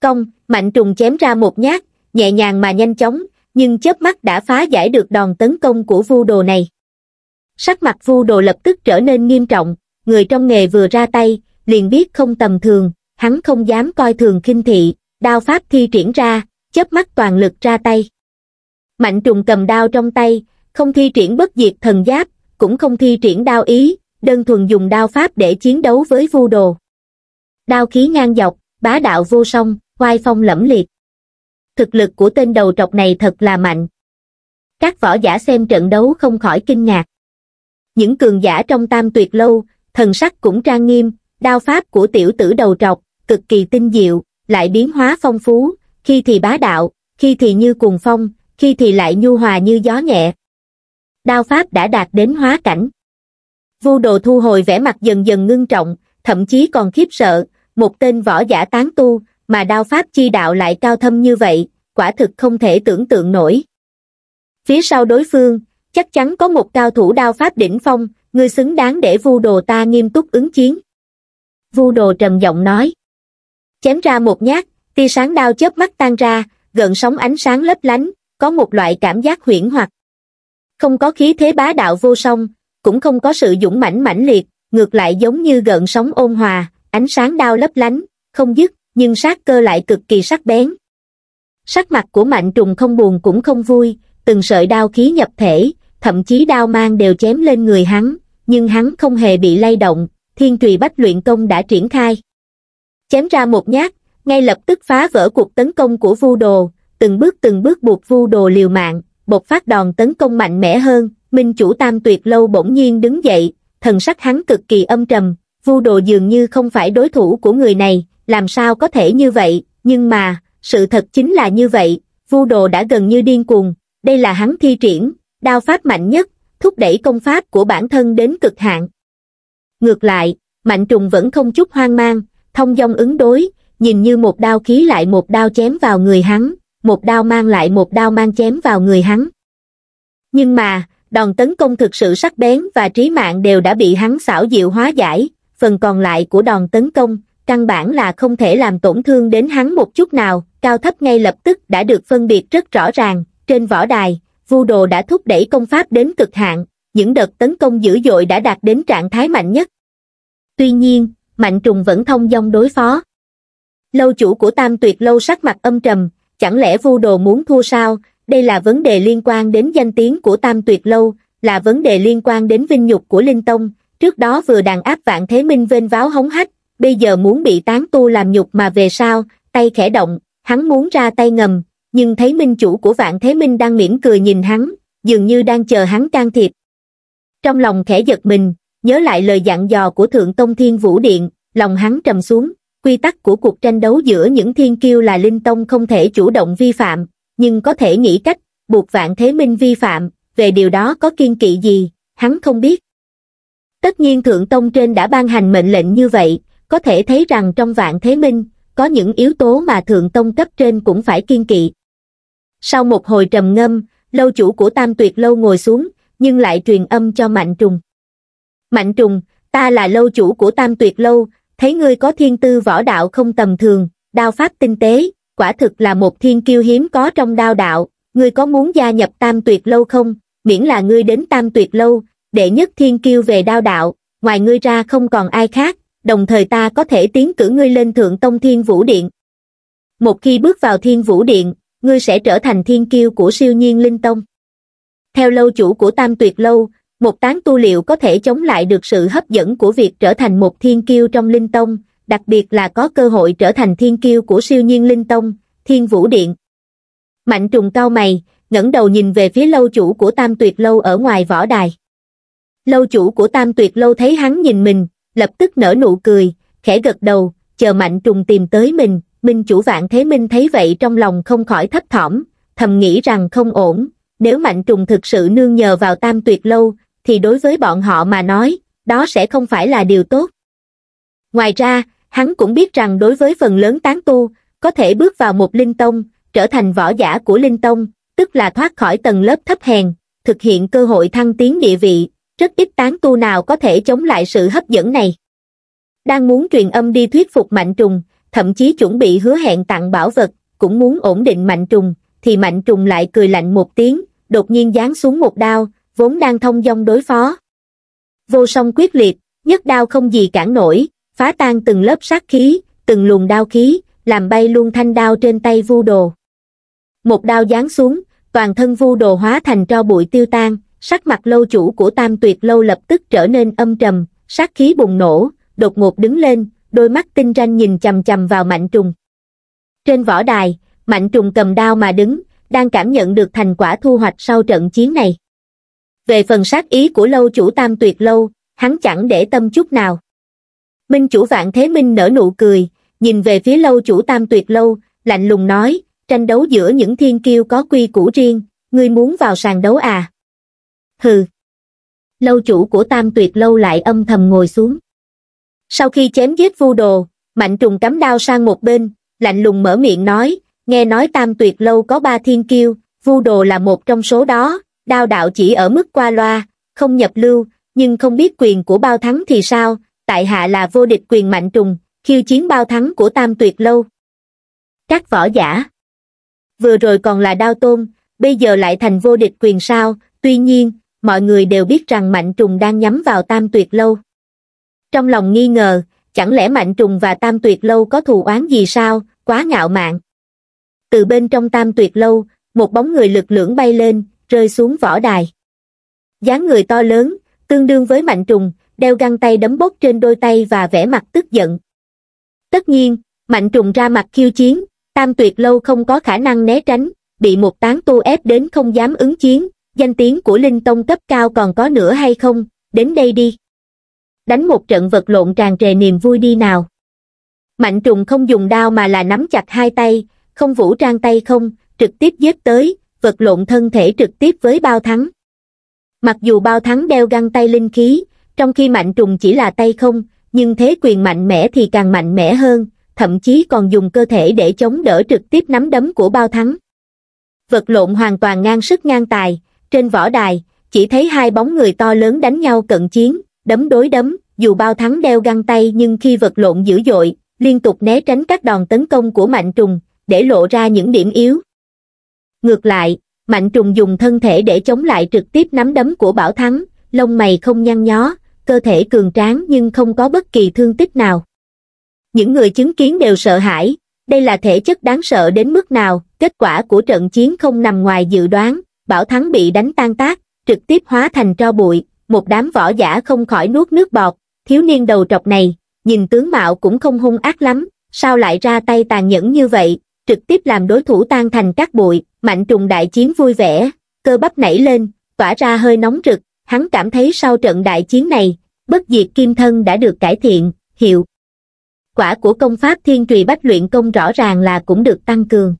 Công, mạnh trùng chém ra một nhát, nhẹ nhàng mà nhanh chóng, nhưng chớp mắt đã phá giải được đòn tấn công của vu đồ này. Sắc mặt vu đồ lập tức trở nên nghiêm trọng, người trong nghề vừa ra tay, liền biết không tầm thường, hắn không dám coi thường khinh thị, đao pháp thi triển ra, chớp mắt toàn lực ra tay. Mạnh trùng cầm đao trong tay, không thi triển bất diệt thần giáp, cũng không thi triển đao ý, đơn thuần dùng đao pháp để chiến đấu với vu đồ. Đao khí ngang dọc, bá đạo vô song, hoai phong lẫm liệt. Thực lực của tên đầu trọc này thật là mạnh. Các võ giả xem trận đấu không khỏi kinh ngạc những cường giả trong tam tuyệt lâu, thần sắc cũng trang nghiêm, đao pháp của tiểu tử đầu trọc, cực kỳ tinh diệu, lại biến hóa phong phú, khi thì bá đạo, khi thì như cuồng phong, khi thì lại nhu hòa như gió nhẹ. Đao pháp đã đạt đến hóa cảnh. Vu đồ thu hồi vẻ mặt dần dần ngưng trọng, thậm chí còn khiếp sợ, một tên võ giả tán tu, mà đao pháp chi đạo lại cao thâm như vậy, quả thực không thể tưởng tượng nổi. Phía sau đối phương, chắc chắn có một cao thủ đao pháp đỉnh phong, ngươi xứng đáng để vu đồ ta nghiêm túc ứng chiến. Vu đồ trầm giọng nói. Chém ra một nhát, tia sáng đao chớp mắt tan ra, gợn sóng ánh sáng lấp lánh, có một loại cảm giác huyễn hoặc. Không có khí thế bá đạo vô song, cũng không có sự dũng mãnh mãnh liệt, ngược lại giống như gợn sóng ôn hòa, ánh sáng đao lấp lánh, không dứt, nhưng sát cơ lại cực kỳ sắc bén. Sắc mặt của Mạnh Trùng không buồn cũng không vui, từng sợi đao khí nhập thể, thậm chí đao mang đều chém lên người hắn, nhưng hắn không hề bị lay động, thiên trùy bách luyện công đã triển khai. Chém ra một nhát, ngay lập tức phá vỡ cuộc tấn công của vu đồ, từng bước từng bước buộc vu đồ liều mạng, bột phát đòn tấn công mạnh mẽ hơn, minh chủ tam tuyệt lâu bỗng nhiên đứng dậy, thần sắc hắn cực kỳ âm trầm, vu đồ dường như không phải đối thủ của người này, làm sao có thể như vậy, nhưng mà, sự thật chính là như vậy, vu đồ đã gần như điên cuồng, đây là hắn thi triển đao pháp mạnh nhất thúc đẩy công pháp của bản thân đến cực hạn ngược lại mạnh trùng vẫn không chút hoang mang thông dong ứng đối nhìn như một đao khí lại một đao chém vào người hắn một đao mang lại một đao mang chém vào người hắn nhưng mà đòn tấn công thực sự sắc bén và trí mạng đều đã bị hắn xảo diệu hóa giải phần còn lại của đòn tấn công căn bản là không thể làm tổn thương đến hắn một chút nào cao thấp ngay lập tức đã được phân biệt rất rõ ràng trên võ đài, vu đồ đã thúc đẩy công pháp đến cực hạn, những đợt tấn công dữ dội đã đạt đến trạng thái mạnh nhất. Tuy nhiên, Mạnh Trùng vẫn thông dong đối phó. Lâu chủ của Tam Tuyệt Lâu sắc mặt âm trầm, chẳng lẽ vu đồ muốn thua sao, đây là vấn đề liên quan đến danh tiếng của Tam Tuyệt Lâu, là vấn đề liên quan đến vinh nhục của Linh Tông, trước đó vừa đàn áp vạn thế minh vênh váo hống hách, bây giờ muốn bị tán tu làm nhục mà về sao, tay khẽ động, hắn muốn ra tay ngầm, nhưng thấy minh chủ của vạn thế minh đang mỉm cười nhìn hắn, dường như đang chờ hắn can thiệp. Trong lòng khẽ giật mình, nhớ lại lời dặn dò của Thượng Tông Thiên Vũ Điện, lòng hắn trầm xuống, quy tắc của cuộc tranh đấu giữa những thiên kiêu là Linh Tông không thể chủ động vi phạm, nhưng có thể nghĩ cách, buộc vạn thế minh vi phạm, về điều đó có kiên kỵ gì, hắn không biết. Tất nhiên Thượng Tông trên đã ban hành mệnh lệnh như vậy, có thể thấy rằng trong vạn thế minh, có những yếu tố mà thượng tông cấp trên cũng phải kiên kỵ. Sau một hồi trầm ngâm, lâu chủ của Tam Tuyệt Lâu ngồi xuống, nhưng lại truyền âm cho Mạnh Trùng. Mạnh Trùng, ta là lâu chủ của Tam Tuyệt Lâu, thấy ngươi có thiên tư võ đạo không tầm thường, đao pháp tinh tế, quả thực là một thiên kiêu hiếm có trong đao đạo, ngươi có muốn gia nhập Tam Tuyệt Lâu không? Miễn là ngươi đến Tam Tuyệt Lâu, đệ nhất thiên kiêu về đao đạo, ngoài ngươi ra không còn ai khác, đồng thời ta có thể tiến cử ngươi lên Thượng Tông Thiên Vũ Điện. Một khi bước vào Thiên Vũ Điện, ngươi sẽ trở thành thiên kiêu của siêu nhiên Linh Tông. Theo lâu chủ của Tam Tuyệt Lâu, một tán tu liệu có thể chống lại được sự hấp dẫn của việc trở thành một thiên kiêu trong Linh Tông, đặc biệt là có cơ hội trở thành thiên kiêu của siêu nhiên Linh Tông, Thiên Vũ Điện. Mạnh trùng cao mày, ngẩng đầu nhìn về phía lâu chủ của Tam Tuyệt Lâu ở ngoài võ đài. Lâu chủ của Tam Tuyệt Lâu thấy hắn nhìn mình, lập tức nở nụ cười khẽ gật đầu chờ mạnh trùng tìm tới mình minh chủ vạn thế minh thấy vậy trong lòng không khỏi thấp thỏm thầm nghĩ rằng không ổn nếu mạnh trùng thực sự nương nhờ vào tam tuyệt lâu thì đối với bọn họ mà nói đó sẽ không phải là điều tốt ngoài ra hắn cũng biết rằng đối với phần lớn tán tu có thể bước vào một linh tông trở thành võ giả của linh tông tức là thoát khỏi tầng lớp thấp hèn thực hiện cơ hội thăng tiến địa vị rất ít tán tu nào có thể chống lại sự hấp dẫn này đang muốn truyền âm đi thuyết phục mạnh trùng thậm chí chuẩn bị hứa hẹn tặng bảo vật cũng muốn ổn định mạnh trùng thì mạnh trùng lại cười lạnh một tiếng đột nhiên giáng xuống một đao vốn đang thông dong đối phó vô song quyết liệt nhất đao không gì cản nổi phá tan từng lớp sát khí từng luồng đao khí làm bay luôn thanh đao trên tay vu đồ một đao giáng xuống toàn thân vu đồ hóa thành tro bụi tiêu tan sắc mặt lâu chủ của tam tuyệt lâu lập tức trở nên âm trầm, sát khí bùng nổ, đột ngột đứng lên, đôi mắt tinh ranh nhìn chầm chầm vào mạnh trùng. Trên võ đài, mạnh trùng cầm đao mà đứng, đang cảm nhận được thành quả thu hoạch sau trận chiến này. Về phần sát ý của lâu chủ tam tuyệt lâu, hắn chẳng để tâm chút nào. Minh chủ vạn thế minh nở nụ cười, nhìn về phía lâu chủ tam tuyệt lâu, lạnh lùng nói, tranh đấu giữa những thiên kiêu có quy củ riêng, ngươi muốn vào sàn đấu à? hừ lâu chủ của tam tuyệt lâu lại âm thầm ngồi xuống sau khi chém giết vu đồ mạnh trùng cắm đao sang một bên lạnh lùng mở miệng nói nghe nói tam tuyệt lâu có ba thiên kiêu vu đồ là một trong số đó đao đạo chỉ ở mức qua loa không nhập lưu nhưng không biết quyền của bao thắng thì sao tại hạ là vô địch quyền mạnh trùng khiêu chiến bao thắng của tam tuyệt lâu các võ giả vừa rồi còn là đao tôn bây giờ lại thành vô địch quyền sao tuy nhiên mọi người đều biết rằng Mạnh Trùng đang nhắm vào Tam Tuyệt Lâu. Trong lòng nghi ngờ, chẳng lẽ Mạnh Trùng và Tam Tuyệt Lâu có thù oán gì sao, quá ngạo mạn. Từ bên trong Tam Tuyệt Lâu, một bóng người lực lưỡng bay lên, rơi xuống võ đài. dáng người to lớn, tương đương với Mạnh Trùng, đeo găng tay đấm bốc trên đôi tay và vẻ mặt tức giận. Tất nhiên, Mạnh Trùng ra mặt khiêu chiến, Tam Tuyệt Lâu không có khả năng né tránh, bị một tán tu ép đến không dám ứng chiến, danh tiếng của Linh Tông cấp cao còn có nữa hay không, đến đây đi. Đánh một trận vật lộn tràn trề niềm vui đi nào. Mạnh trùng không dùng đao mà là nắm chặt hai tay, không vũ trang tay không, trực tiếp giết tới, vật lộn thân thể trực tiếp với bao thắng. Mặc dù bao thắng đeo găng tay linh khí, trong khi mạnh trùng chỉ là tay không, nhưng thế quyền mạnh mẽ thì càng mạnh mẽ hơn, thậm chí còn dùng cơ thể để chống đỡ trực tiếp nắm đấm của bao thắng. Vật lộn hoàn toàn ngang sức ngang tài, trên võ đài chỉ thấy hai bóng người to lớn đánh nhau cận chiến đấm đối đấm dù bao thắng đeo găng tay nhưng khi vật lộn dữ dội liên tục né tránh các đòn tấn công của mạnh trùng để lộ ra những điểm yếu ngược lại mạnh trùng dùng thân thể để chống lại trực tiếp nắm đấm của bảo thắng lông mày không nhăn nhó cơ thể cường tráng nhưng không có bất kỳ thương tích nào những người chứng kiến đều sợ hãi đây là thể chất đáng sợ đến mức nào kết quả của trận chiến không nằm ngoài dự đoán Bảo Thắng bị đánh tan tác, trực tiếp hóa thành tro bụi, một đám võ giả không khỏi nuốt nước bọt, thiếu niên đầu trọc này, nhìn tướng mạo cũng không hung ác lắm, sao lại ra tay tàn nhẫn như vậy, trực tiếp làm đối thủ tan thành các bụi, mạnh trùng đại chiến vui vẻ, cơ bắp nảy lên, tỏa ra hơi nóng rực, hắn cảm thấy sau trận đại chiến này, bất diệt kim thân đã được cải thiện, hiệu. Quả của công pháp thiên trùy bách luyện công rõ ràng là cũng được tăng cường.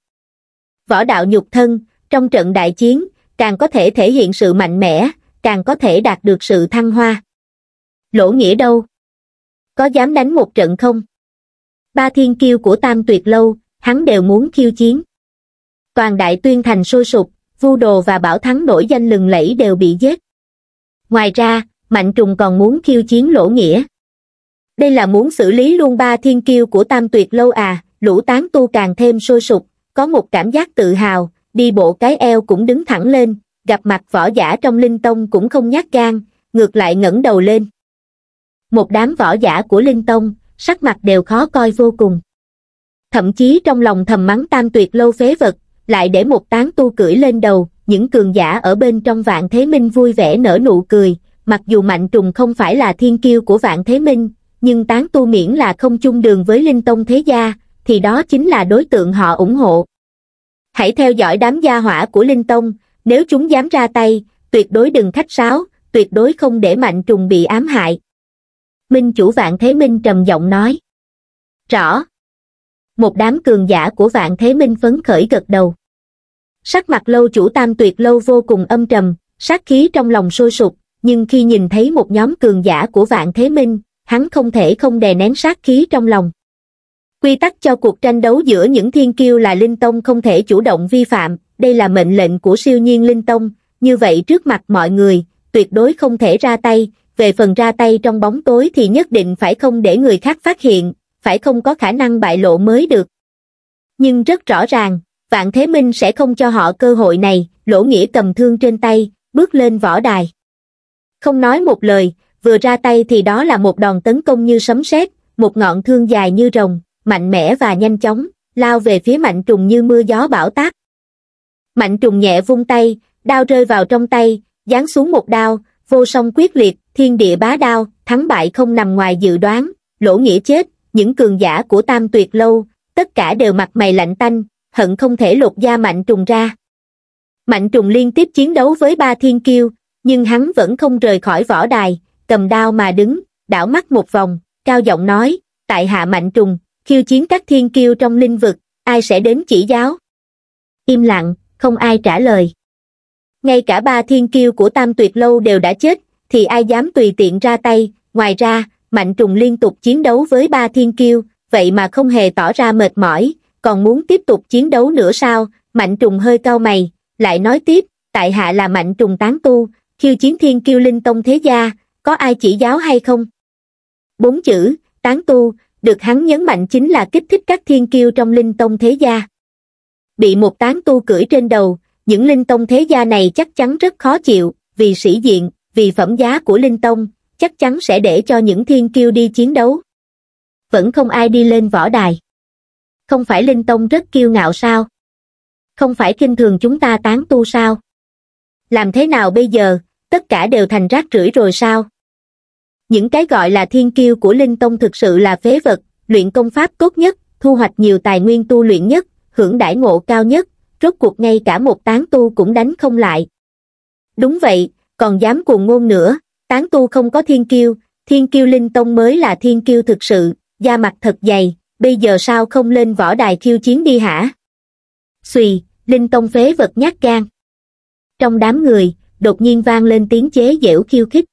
Võ đạo nhục thân, trong trận đại chiến, càng có thể thể hiện sự mạnh mẽ, càng có thể đạt được sự thăng hoa. Lỗ nghĩa đâu? Có dám đánh một trận không? Ba thiên kiêu của Tam Tuyệt Lâu, hắn đều muốn khiêu chiến. Toàn đại tuyên thành sôi sụp, Vu Đồ và Bảo Thắng nổi danh lừng lẫy đều bị giết. Ngoài ra, Mạnh Trùng còn muốn khiêu chiến Lỗ Nghĩa. Đây là muốn xử lý luôn ba thiên kiêu của Tam Tuyệt Lâu à, lũ tán tu càng thêm sôi sụp, có một cảm giác tự hào, đi bộ cái eo cũng đứng thẳng lên, gặp mặt võ giả trong linh tông cũng không nhát gan, ngược lại ngẩng đầu lên. Một đám võ giả của linh tông, sắc mặt đều khó coi vô cùng. Thậm chí trong lòng thầm mắng tam tuyệt lâu phế vật, lại để một tán tu cưỡi lên đầu, những cường giả ở bên trong vạn thế minh vui vẻ nở nụ cười, mặc dù mạnh trùng không phải là thiên kiêu của vạn thế minh, nhưng tán tu miễn là không chung đường với linh tông thế gia, thì đó chính là đối tượng họ ủng hộ hãy theo dõi đám gia hỏa của Linh Tông, nếu chúng dám ra tay, tuyệt đối đừng khách sáo, tuyệt đối không để mạnh trùng bị ám hại. Minh chủ Vạn Thế Minh trầm giọng nói. Rõ. Một đám cường giả của Vạn Thế Minh phấn khởi gật đầu. Sắc mặt lâu chủ tam tuyệt lâu vô cùng âm trầm, sát khí trong lòng sôi sục, nhưng khi nhìn thấy một nhóm cường giả của Vạn Thế Minh, hắn không thể không đè nén sát khí trong lòng quy tắc cho cuộc tranh đấu giữa những thiên kiêu là linh tông không thể chủ động vi phạm đây là mệnh lệnh của siêu nhiên linh tông như vậy trước mặt mọi người tuyệt đối không thể ra tay về phần ra tay trong bóng tối thì nhất định phải không để người khác phát hiện phải không có khả năng bại lộ mới được nhưng rất rõ ràng vạn thế minh sẽ không cho họ cơ hội này lỗ nghĩa cầm thương trên tay bước lên võ đài không nói một lời vừa ra tay thì đó là một đòn tấn công như sấm sét một ngọn thương dài như rồng mạnh mẽ và nhanh chóng, lao về phía mạnh trùng như mưa gió bão táp. Mạnh trùng nhẹ vung tay, đao rơi vào trong tay, giáng xuống một đao, vô song quyết liệt, thiên địa bá đao, thắng bại không nằm ngoài dự đoán, lỗ nghĩa chết, những cường giả của tam tuyệt lâu, tất cả đều mặt mày lạnh tanh, hận không thể lột da mạnh trùng ra. Mạnh trùng liên tiếp chiến đấu với ba thiên kiêu, nhưng hắn vẫn không rời khỏi võ đài, cầm đao mà đứng, đảo mắt một vòng, cao giọng nói, tại hạ mạnh trùng, khiêu chiến các thiên kiêu trong linh vực ai sẽ đến chỉ giáo im lặng không ai trả lời ngay cả ba thiên kiêu của tam tuyệt lâu đều đã chết thì ai dám tùy tiện ra tay ngoài ra mạnh trùng liên tục chiến đấu với ba thiên kiêu vậy mà không hề tỏ ra mệt mỏi còn muốn tiếp tục chiến đấu nữa sao mạnh trùng hơi cau mày lại nói tiếp tại hạ là mạnh trùng tán tu khiêu chiến thiên kiêu linh tông thế gia có ai chỉ giáo hay không bốn chữ tán tu được hắn nhấn mạnh chính là kích thích các thiên kiêu trong linh tông thế gia. Bị một tán tu cưỡi trên đầu, những linh tông thế gia này chắc chắn rất khó chịu, vì sĩ diện, vì phẩm giá của linh tông, chắc chắn sẽ để cho những thiên kiêu đi chiến đấu. Vẫn không ai đi lên võ đài. Không phải linh tông rất kiêu ngạo sao? Không phải kinh thường chúng ta tán tu sao? Làm thế nào bây giờ, tất cả đều thành rác rưởi rồi sao? những cái gọi là thiên kiêu của linh tông thực sự là phế vật luyện công pháp tốt nhất thu hoạch nhiều tài nguyên tu luyện nhất hưởng đãi ngộ cao nhất rốt cuộc ngay cả một tán tu cũng đánh không lại đúng vậy còn dám cuồng ngôn nữa tán tu không có thiên kiêu thiên kiêu linh tông mới là thiên kiêu thực sự da mặt thật dày bây giờ sao không lên võ đài khiêu chiến đi hả xùy linh tông phế vật nhát gan trong đám người đột nhiên vang lên tiếng chế giễu khiêu khích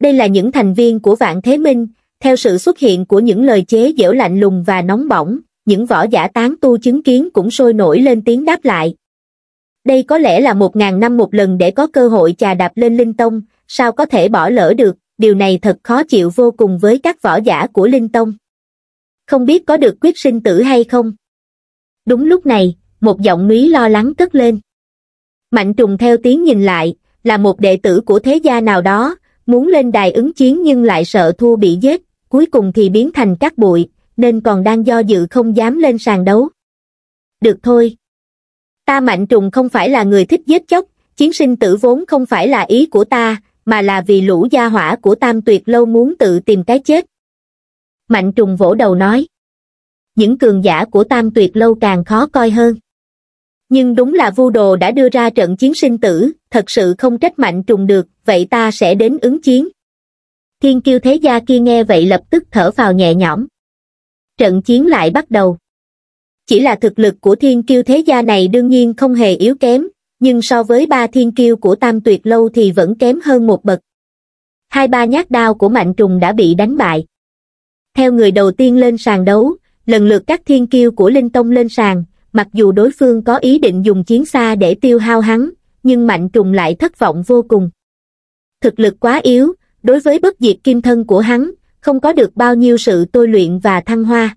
đây là những thành viên của Vạn Thế Minh, theo sự xuất hiện của những lời chế giễu lạnh lùng và nóng bỏng, những võ giả tán tu chứng kiến cũng sôi nổi lên tiếng đáp lại. Đây có lẽ là một ngàn năm một lần để có cơ hội trà đạp lên Linh Tông, sao có thể bỏ lỡ được, điều này thật khó chịu vô cùng với các võ giả của Linh Tông. Không biết có được quyết sinh tử hay không? Đúng lúc này, một giọng mí lo lắng cất lên. Mạnh trùng theo tiếng nhìn lại, là một đệ tử của thế gia nào đó, muốn lên đài ứng chiến nhưng lại sợ thua bị giết, cuối cùng thì biến thành cát bụi, nên còn đang do dự không dám lên sàn đấu. Được thôi. Ta mạnh trùng không phải là người thích giết chóc, chiến sinh tử vốn không phải là ý của ta, mà là vì lũ gia hỏa của tam tuyệt lâu muốn tự tìm cái chết. Mạnh trùng vỗ đầu nói. Những cường giả của tam tuyệt lâu càng khó coi hơn. Nhưng đúng là vu đồ đã đưa ra trận chiến sinh tử, thật sự không trách mạnh trùng được vậy ta sẽ đến ứng chiến thiên kiêu thế gia kia nghe vậy lập tức thở vào nhẹ nhõm trận chiến lại bắt đầu chỉ là thực lực của thiên kiêu thế gia này đương nhiên không hề yếu kém nhưng so với ba thiên kiêu của tam tuyệt lâu thì vẫn kém hơn một bậc hai ba nhát đao của mạnh trùng đã bị đánh bại theo người đầu tiên lên sàn đấu lần lượt các thiên kiêu của linh tông lên sàn mặc dù đối phương có ý định dùng chiến xa để tiêu hao hắn nhưng Mạnh Trùng lại thất vọng vô cùng. Thực lực quá yếu, đối với bất diệt kim thân của hắn, không có được bao nhiêu sự tôi luyện và thăng hoa.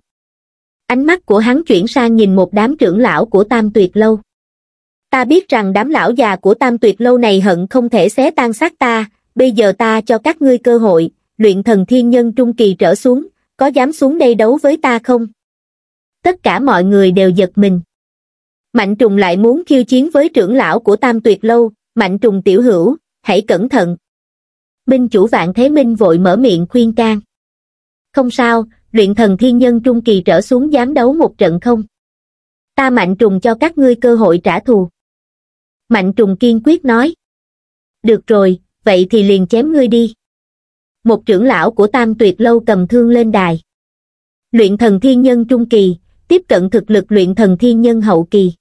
Ánh mắt của hắn chuyển sang nhìn một đám trưởng lão của Tam Tuyệt Lâu. Ta biết rằng đám lão già của Tam Tuyệt Lâu này hận không thể xé tan xác ta, bây giờ ta cho các ngươi cơ hội, luyện thần thiên nhân trung kỳ trở xuống, có dám xuống đây đấu với ta không? Tất cả mọi người đều giật mình. Mạnh Trùng lại muốn khiêu chiến với trưởng lão của Tam Tuyệt Lâu, Mạnh Trùng tiểu hữu, hãy cẩn thận. Minh chủ Vạn Thế Minh vội mở miệng khuyên can. Không sao, luyện thần thiên nhân trung kỳ trở xuống dám đấu một trận không? Ta Mạnh Trùng cho các ngươi cơ hội trả thù. Mạnh Trùng kiên quyết nói. Được rồi, vậy thì liền chém ngươi đi. Một trưởng lão của Tam Tuyệt Lâu cầm thương lên đài. Luyện thần thiên nhân trung kỳ, tiếp cận thực lực luyện thần thiên nhân hậu kỳ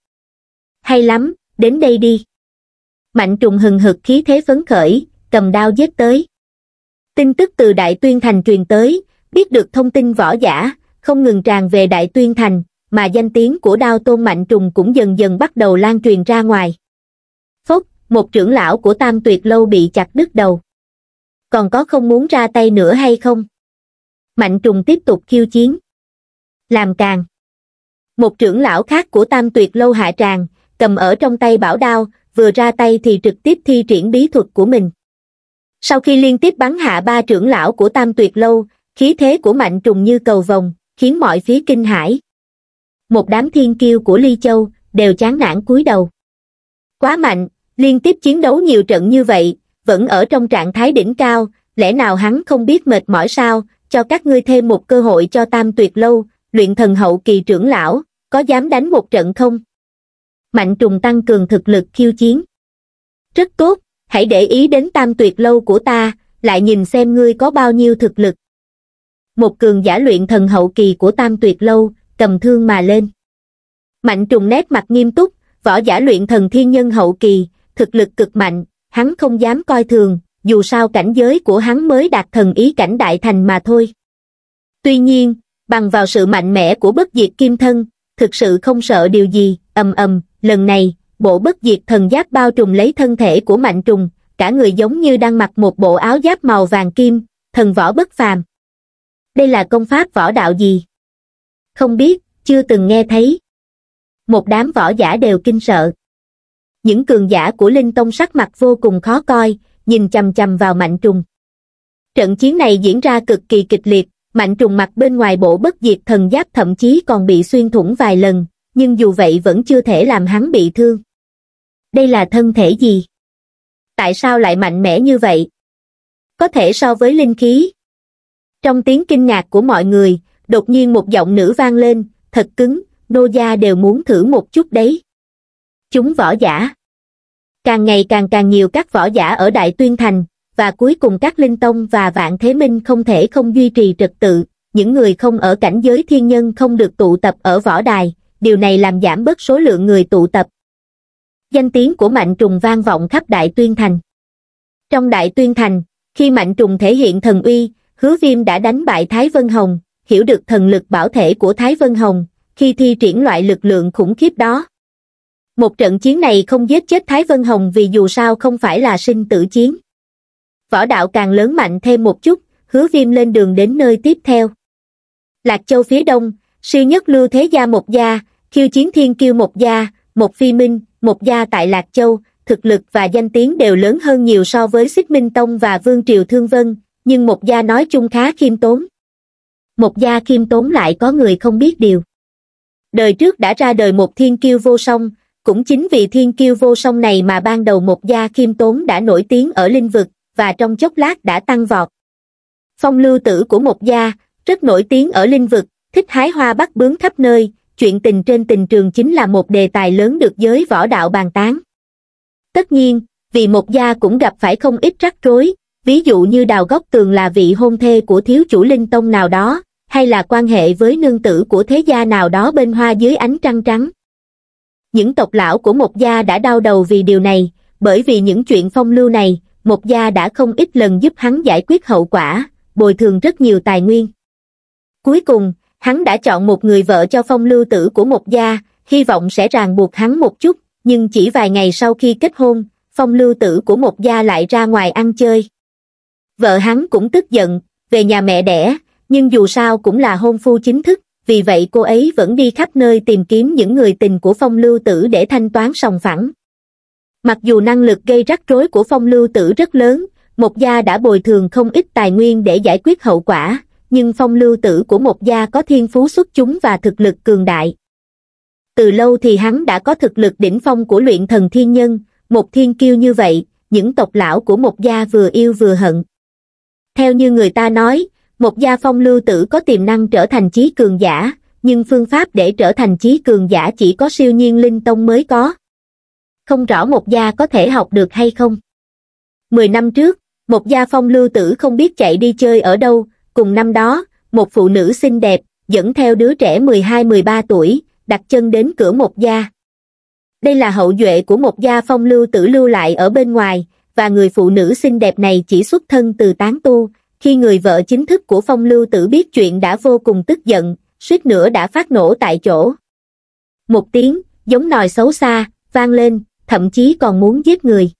hay lắm, đến đây đi. Mạnh trùng hừng hực khí thế phấn khởi, cầm đao giết tới. Tin tức từ Đại Tuyên Thành truyền tới, biết được thông tin võ giả, không ngừng tràn về Đại Tuyên Thành, mà danh tiếng của đao tôn mạnh trùng cũng dần dần bắt đầu lan truyền ra ngoài. Phúc, một trưởng lão của Tam Tuyệt Lâu bị chặt đứt đầu. Còn có không muốn ra tay nữa hay không? Mạnh trùng tiếp tục khiêu chiến. Làm càng. Một trưởng lão khác của Tam Tuyệt Lâu hạ tràng, cầm ở trong tay bảo đao vừa ra tay thì trực tiếp thi triển bí thuật của mình sau khi liên tiếp bắn hạ ba trưởng lão của tam tuyệt lâu khí thế của mạnh trùng như cầu vồng khiến mọi phía kinh hãi một đám thiên kiêu của ly châu đều chán nản cúi đầu quá mạnh liên tiếp chiến đấu nhiều trận như vậy vẫn ở trong trạng thái đỉnh cao lẽ nào hắn không biết mệt mỏi sao cho các ngươi thêm một cơ hội cho tam tuyệt lâu luyện thần hậu kỳ trưởng lão có dám đánh một trận không mạnh trùng tăng cường thực lực khiêu chiến. Rất tốt, hãy để ý đến tam tuyệt lâu của ta, lại nhìn xem ngươi có bao nhiêu thực lực. Một cường giả luyện thần hậu kỳ của tam tuyệt lâu, cầm thương mà lên. Mạnh trùng nét mặt nghiêm túc, võ giả luyện thần thiên nhân hậu kỳ, thực lực cực mạnh, hắn không dám coi thường, dù sao cảnh giới của hắn mới đạt thần ý cảnh đại thành mà thôi. Tuy nhiên, bằng vào sự mạnh mẽ của bất diệt kim thân, thực sự không sợ điều gì, ầm ầm, lần này bộ bất diệt thần giáp bao trùm lấy thân thể của mạnh trùng cả người giống như đang mặc một bộ áo giáp màu vàng kim thần võ bất phàm đây là công pháp võ đạo gì không biết chưa từng nghe thấy một đám võ giả đều kinh sợ những cường giả của linh tông sắc mặt vô cùng khó coi nhìn chầm chầm vào mạnh trùng trận chiến này diễn ra cực kỳ kịch liệt mạnh trùng mặt bên ngoài bộ bất diệt thần giáp thậm chí còn bị xuyên thủng vài lần nhưng dù vậy vẫn chưa thể làm hắn bị thương. Đây là thân thể gì? Tại sao lại mạnh mẽ như vậy? Có thể so với linh khí. Trong tiếng kinh ngạc của mọi người, đột nhiên một giọng nữ vang lên, thật cứng, nô gia đều muốn thử một chút đấy. Chúng võ giả. Càng ngày càng càng nhiều các võ giả ở Đại Tuyên Thành, và cuối cùng các linh tông và vạn thế minh không thể không duy trì trật tự, những người không ở cảnh giới thiên nhân không được tụ tập ở võ đài, điều này làm giảm bớt số lượng người tụ tập. Danh tiếng của Mạnh Trùng vang vọng khắp Đại Tuyên Thành. Trong Đại Tuyên Thành, khi Mạnh Trùng thể hiện thần uy, hứa viêm đã đánh bại Thái Vân Hồng, hiểu được thần lực bảo thể của Thái Vân Hồng, khi thi triển loại lực lượng khủng khiếp đó. Một trận chiến này không giết chết Thái Vân Hồng vì dù sao không phải là sinh tử chiến. Võ đạo càng lớn mạnh thêm một chút, hứa viêm lên đường đến nơi tiếp theo. Lạc Châu phía đông, siêu nhất lưu thế gia một gia, khiêu chiến thiên kiêu một gia một phi minh một gia tại lạc châu thực lực và danh tiếng đều lớn hơn nhiều so với xích minh tông và vương triều thương vân nhưng một gia nói chung khá khiêm tốn một gia khiêm tốn lại có người không biết điều đời trước đã ra đời một thiên kiêu vô song cũng chính vì thiên kiêu vô song này mà ban đầu một gia khiêm tốn đã nổi tiếng ở linh vực và trong chốc lát đã tăng vọt phong lưu tử của một gia rất nổi tiếng ở linh vực thích hái hoa bắt bướm khắp nơi chuyện tình trên tình trường chính là một đề tài lớn được giới võ đạo bàn tán. Tất nhiên, vì một gia cũng gặp phải không ít rắc rối, ví dụ như đào gốc tường là vị hôn thê của thiếu chủ linh tông nào đó, hay là quan hệ với nương tử của thế gia nào đó bên hoa dưới ánh trăng trắng. Những tộc lão của một gia đã đau đầu vì điều này, bởi vì những chuyện phong lưu này, một gia đã không ít lần giúp hắn giải quyết hậu quả, bồi thường rất nhiều tài nguyên. Cuối cùng, hắn đã chọn một người vợ cho phong lưu tử của một gia, hy vọng sẽ ràng buộc hắn một chút, nhưng chỉ vài ngày sau khi kết hôn, phong lưu tử của một gia lại ra ngoài ăn chơi. Vợ hắn cũng tức giận, về nhà mẹ đẻ, nhưng dù sao cũng là hôn phu chính thức, vì vậy cô ấy vẫn đi khắp nơi tìm kiếm những người tình của phong lưu tử để thanh toán sòng phẳng. Mặc dù năng lực gây rắc rối của phong lưu tử rất lớn, một gia đã bồi thường không ít tài nguyên để giải quyết hậu quả, nhưng phong lưu tử của một gia có thiên phú xuất chúng và thực lực cường đại. Từ lâu thì hắn đã có thực lực đỉnh phong của luyện thần thiên nhân, một thiên kiêu như vậy, những tộc lão của một gia vừa yêu vừa hận. Theo như người ta nói, một gia phong lưu tử có tiềm năng trở thành trí cường giả, nhưng phương pháp để trở thành trí cường giả chỉ có siêu nhiên linh tông mới có. Không rõ một gia có thể học được hay không. Mười năm trước, một gia phong lưu tử không biết chạy đi chơi ở đâu, Cùng năm đó, một phụ nữ xinh đẹp, dẫn theo đứa trẻ 12-13 tuổi, đặt chân đến cửa một gia. Đây là hậu duệ của một gia phong lưu tử lưu lại ở bên ngoài, và người phụ nữ xinh đẹp này chỉ xuất thân từ tán tu. Khi người vợ chính thức của phong lưu tử biết chuyện đã vô cùng tức giận, suýt nữa đã phát nổ tại chỗ. Một tiếng, giống nòi xấu xa, vang lên, thậm chí còn muốn giết người.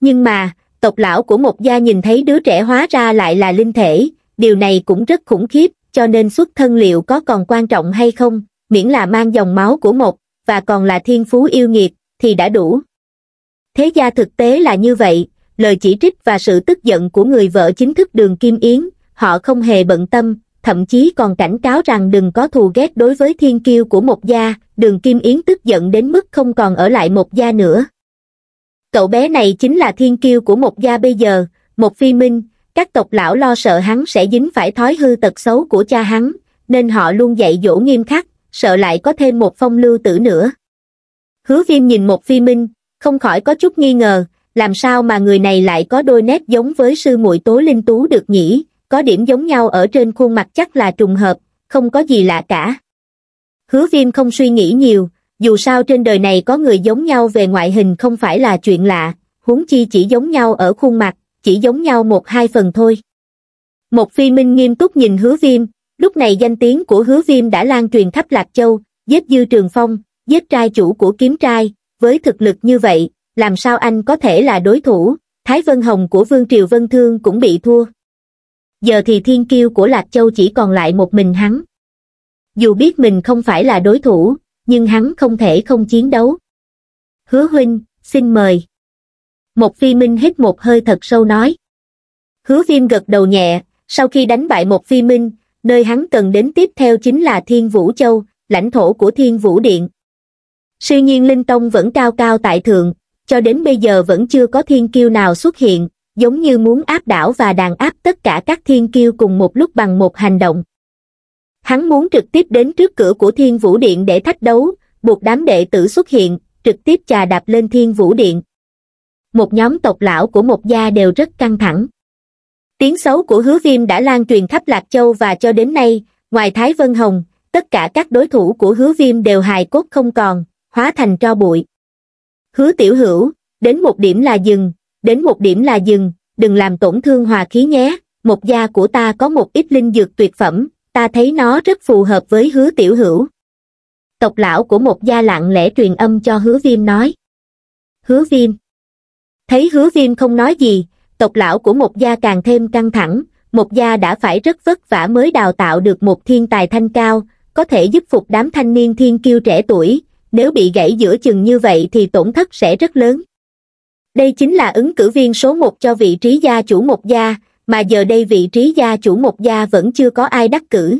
Nhưng mà, tộc lão của một gia nhìn thấy đứa trẻ hóa ra lại là linh thể, điều này cũng rất khủng khiếp, cho nên xuất thân liệu có còn quan trọng hay không, miễn là mang dòng máu của một, và còn là thiên phú yêu nghiệt, thì đã đủ. Thế gia thực tế là như vậy, lời chỉ trích và sự tức giận của người vợ chính thức đường Kim Yến, họ không hề bận tâm, thậm chí còn cảnh cáo rằng đừng có thù ghét đối với thiên kiêu của một gia, đường Kim Yến tức giận đến mức không còn ở lại một gia nữa. Cậu bé này chính là thiên kiêu của một gia bây giờ, một phi minh, các tộc lão lo sợ hắn sẽ dính phải thói hư tật xấu của cha hắn nên họ luôn dạy dỗ nghiêm khắc sợ lại có thêm một phong lưu tử nữa hứa viêm nhìn một phi minh không khỏi có chút nghi ngờ làm sao mà người này lại có đôi nét giống với sư muội tố linh tú được nhỉ có điểm giống nhau ở trên khuôn mặt chắc là trùng hợp không có gì lạ cả hứa viêm không suy nghĩ nhiều dù sao trên đời này có người giống nhau về ngoại hình không phải là chuyện lạ huống chi chỉ giống nhau ở khuôn mặt chỉ giống nhau một hai phần thôi. Một phi minh nghiêm túc nhìn hứa viêm, lúc này danh tiếng của hứa viêm đã lan truyền khắp Lạc Châu, giết dư trường phong, giết trai chủ của kiếm trai, với thực lực như vậy, làm sao anh có thể là đối thủ, Thái Vân Hồng của Vương Triều Vân Thương cũng bị thua. Giờ thì thiên kiêu của Lạc Châu chỉ còn lại một mình hắn. Dù biết mình không phải là đối thủ, nhưng hắn không thể không chiến đấu. Hứa huynh, xin mời một phi minh hít một hơi thật sâu nói hứa viêm gật đầu nhẹ sau khi đánh bại một phi minh nơi hắn cần đến tiếp theo chính là thiên vũ châu lãnh thổ của thiên vũ điện sư nhiên linh tông vẫn cao cao tại thượng cho đến bây giờ vẫn chưa có thiên kiêu nào xuất hiện giống như muốn áp đảo và đàn áp tất cả các thiên kiêu cùng một lúc bằng một hành động hắn muốn trực tiếp đến trước cửa của thiên vũ điện để thách đấu buộc đám đệ tử xuất hiện trực tiếp trà đạp lên thiên vũ điện một nhóm tộc lão của một gia đều rất căng thẳng tiếng xấu của hứa viêm đã lan truyền khắp lạc châu và cho đến nay ngoài thái vân hồng tất cả các đối thủ của hứa viêm đều hài cốt không còn hóa thành tro bụi hứa tiểu hữu đến một điểm là dừng đến một điểm là dừng đừng làm tổn thương hòa khí nhé một gia của ta có một ít linh dược tuyệt phẩm ta thấy nó rất phù hợp với hứa tiểu hữu tộc lão của một gia lặng lẽ truyền âm cho hứa viêm nói hứa viêm thấy hứa viêm không nói gì tộc lão của một gia càng thêm căng thẳng một gia đã phải rất vất vả mới đào tạo được một thiên tài thanh cao có thể giúp phục đám thanh niên thiên kiêu trẻ tuổi nếu bị gãy giữa chừng như vậy thì tổn thất sẽ rất lớn đây chính là ứng cử viên số một cho vị trí gia chủ một gia mà giờ đây vị trí gia chủ một gia vẫn chưa có ai đắc cử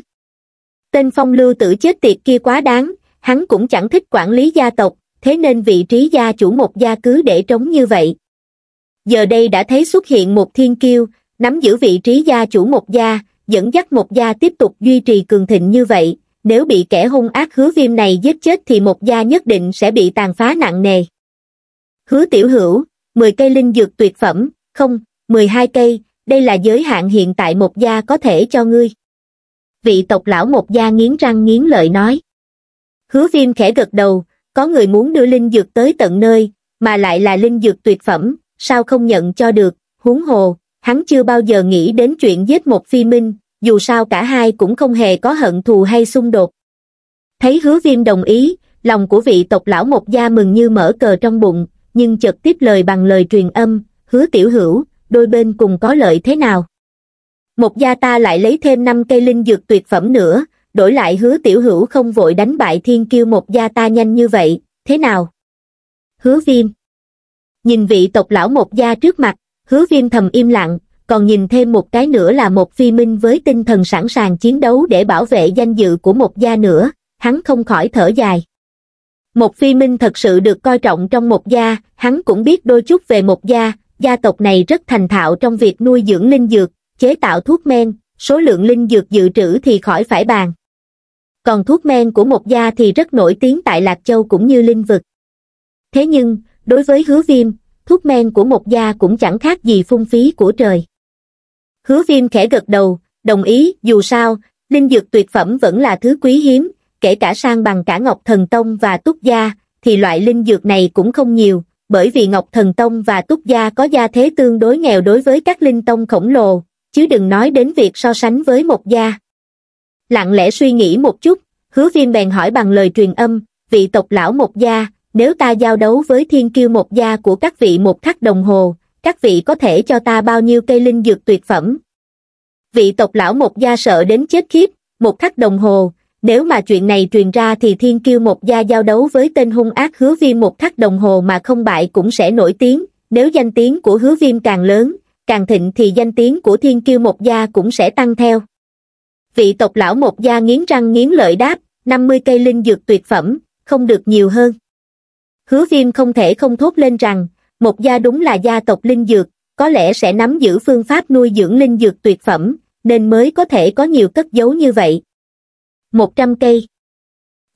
tên phong lưu tử chết tiệt kia quá đáng hắn cũng chẳng thích quản lý gia tộc thế nên vị trí gia chủ một gia cứ để trống như vậy giờ đây đã thấy xuất hiện một thiên kiêu, nắm giữ vị trí gia chủ một gia, dẫn dắt một gia tiếp tục duy trì cường thịnh như vậy, nếu bị kẻ hung ác hứa viêm này giết chết thì một gia nhất định sẽ bị tàn phá nặng nề. Hứa tiểu hữu, 10 cây linh dược tuyệt phẩm, không, 12 cây, đây là giới hạn hiện tại một gia có thể cho ngươi. Vị tộc lão một gia nghiến răng nghiến lợi nói. Hứa viêm khẽ gật đầu, có người muốn đưa linh dược tới tận nơi, mà lại là linh dược tuyệt phẩm, sao không nhận cho được, huống hồ, hắn chưa bao giờ nghĩ đến chuyện giết một phi minh, dù sao cả hai cũng không hề có hận thù hay xung đột. Thấy hứa viêm đồng ý, lòng của vị tộc lão một gia mừng như mở cờ trong bụng, nhưng chợt tiếp lời bằng lời truyền âm, hứa tiểu hữu, đôi bên cùng có lợi thế nào. Một gia ta lại lấy thêm 5 cây linh dược tuyệt phẩm nữa, đổi lại hứa tiểu hữu không vội đánh bại thiên kiêu một gia ta nhanh như vậy, thế nào? Hứa viêm nhìn vị tộc lão một gia trước mặt hứa viêm thầm im lặng còn nhìn thêm một cái nữa là một phi minh với tinh thần sẵn sàng chiến đấu để bảo vệ danh dự của một gia nữa hắn không khỏi thở dài một phi minh thật sự được coi trọng trong một gia hắn cũng biết đôi chút về một gia gia tộc này rất thành thạo trong việc nuôi dưỡng linh dược chế tạo thuốc men số lượng linh dược dự trữ thì khỏi phải bàn còn thuốc men của một gia thì rất nổi tiếng tại lạc châu cũng như linh vực thế nhưng đối với hứa viêm, thuốc men của một gia cũng chẳng khác gì phung phí của trời. Hứa viêm khẽ gật đầu, đồng ý, dù sao, linh dược tuyệt phẩm vẫn là thứ quý hiếm, kể cả sang bằng cả Ngọc Thần Tông và Túc Gia, thì loại linh dược này cũng không nhiều, bởi vì Ngọc Thần Tông và Túc Gia có gia thế tương đối nghèo đối với các linh tông khổng lồ, chứ đừng nói đến việc so sánh với một gia. Lặng lẽ suy nghĩ một chút, hứa viêm bèn hỏi bằng lời truyền âm, vị tộc lão một gia, nếu ta giao đấu với thiên kiêu một gia của các vị một khắc đồng hồ, các vị có thể cho ta bao nhiêu cây linh dược tuyệt phẩm. Vị tộc lão một gia sợ đến chết khiếp, một khắc đồng hồ, nếu mà chuyện này truyền ra thì thiên kiêu một gia giao đấu với tên hung ác hứa viêm một khắc đồng hồ mà không bại cũng sẽ nổi tiếng, nếu danh tiếng của hứa viêm càng lớn, càng thịnh thì danh tiếng của thiên kiêu một gia cũng sẽ tăng theo. Vị tộc lão một gia nghiến răng nghiến lợi đáp, 50 cây linh dược tuyệt phẩm, không được nhiều hơn. Hứa viêm không thể không thốt lên rằng, một gia đúng là gia tộc linh dược, có lẽ sẽ nắm giữ phương pháp nuôi dưỡng linh dược tuyệt phẩm, nên mới có thể có nhiều cất giấu như vậy. 100 cây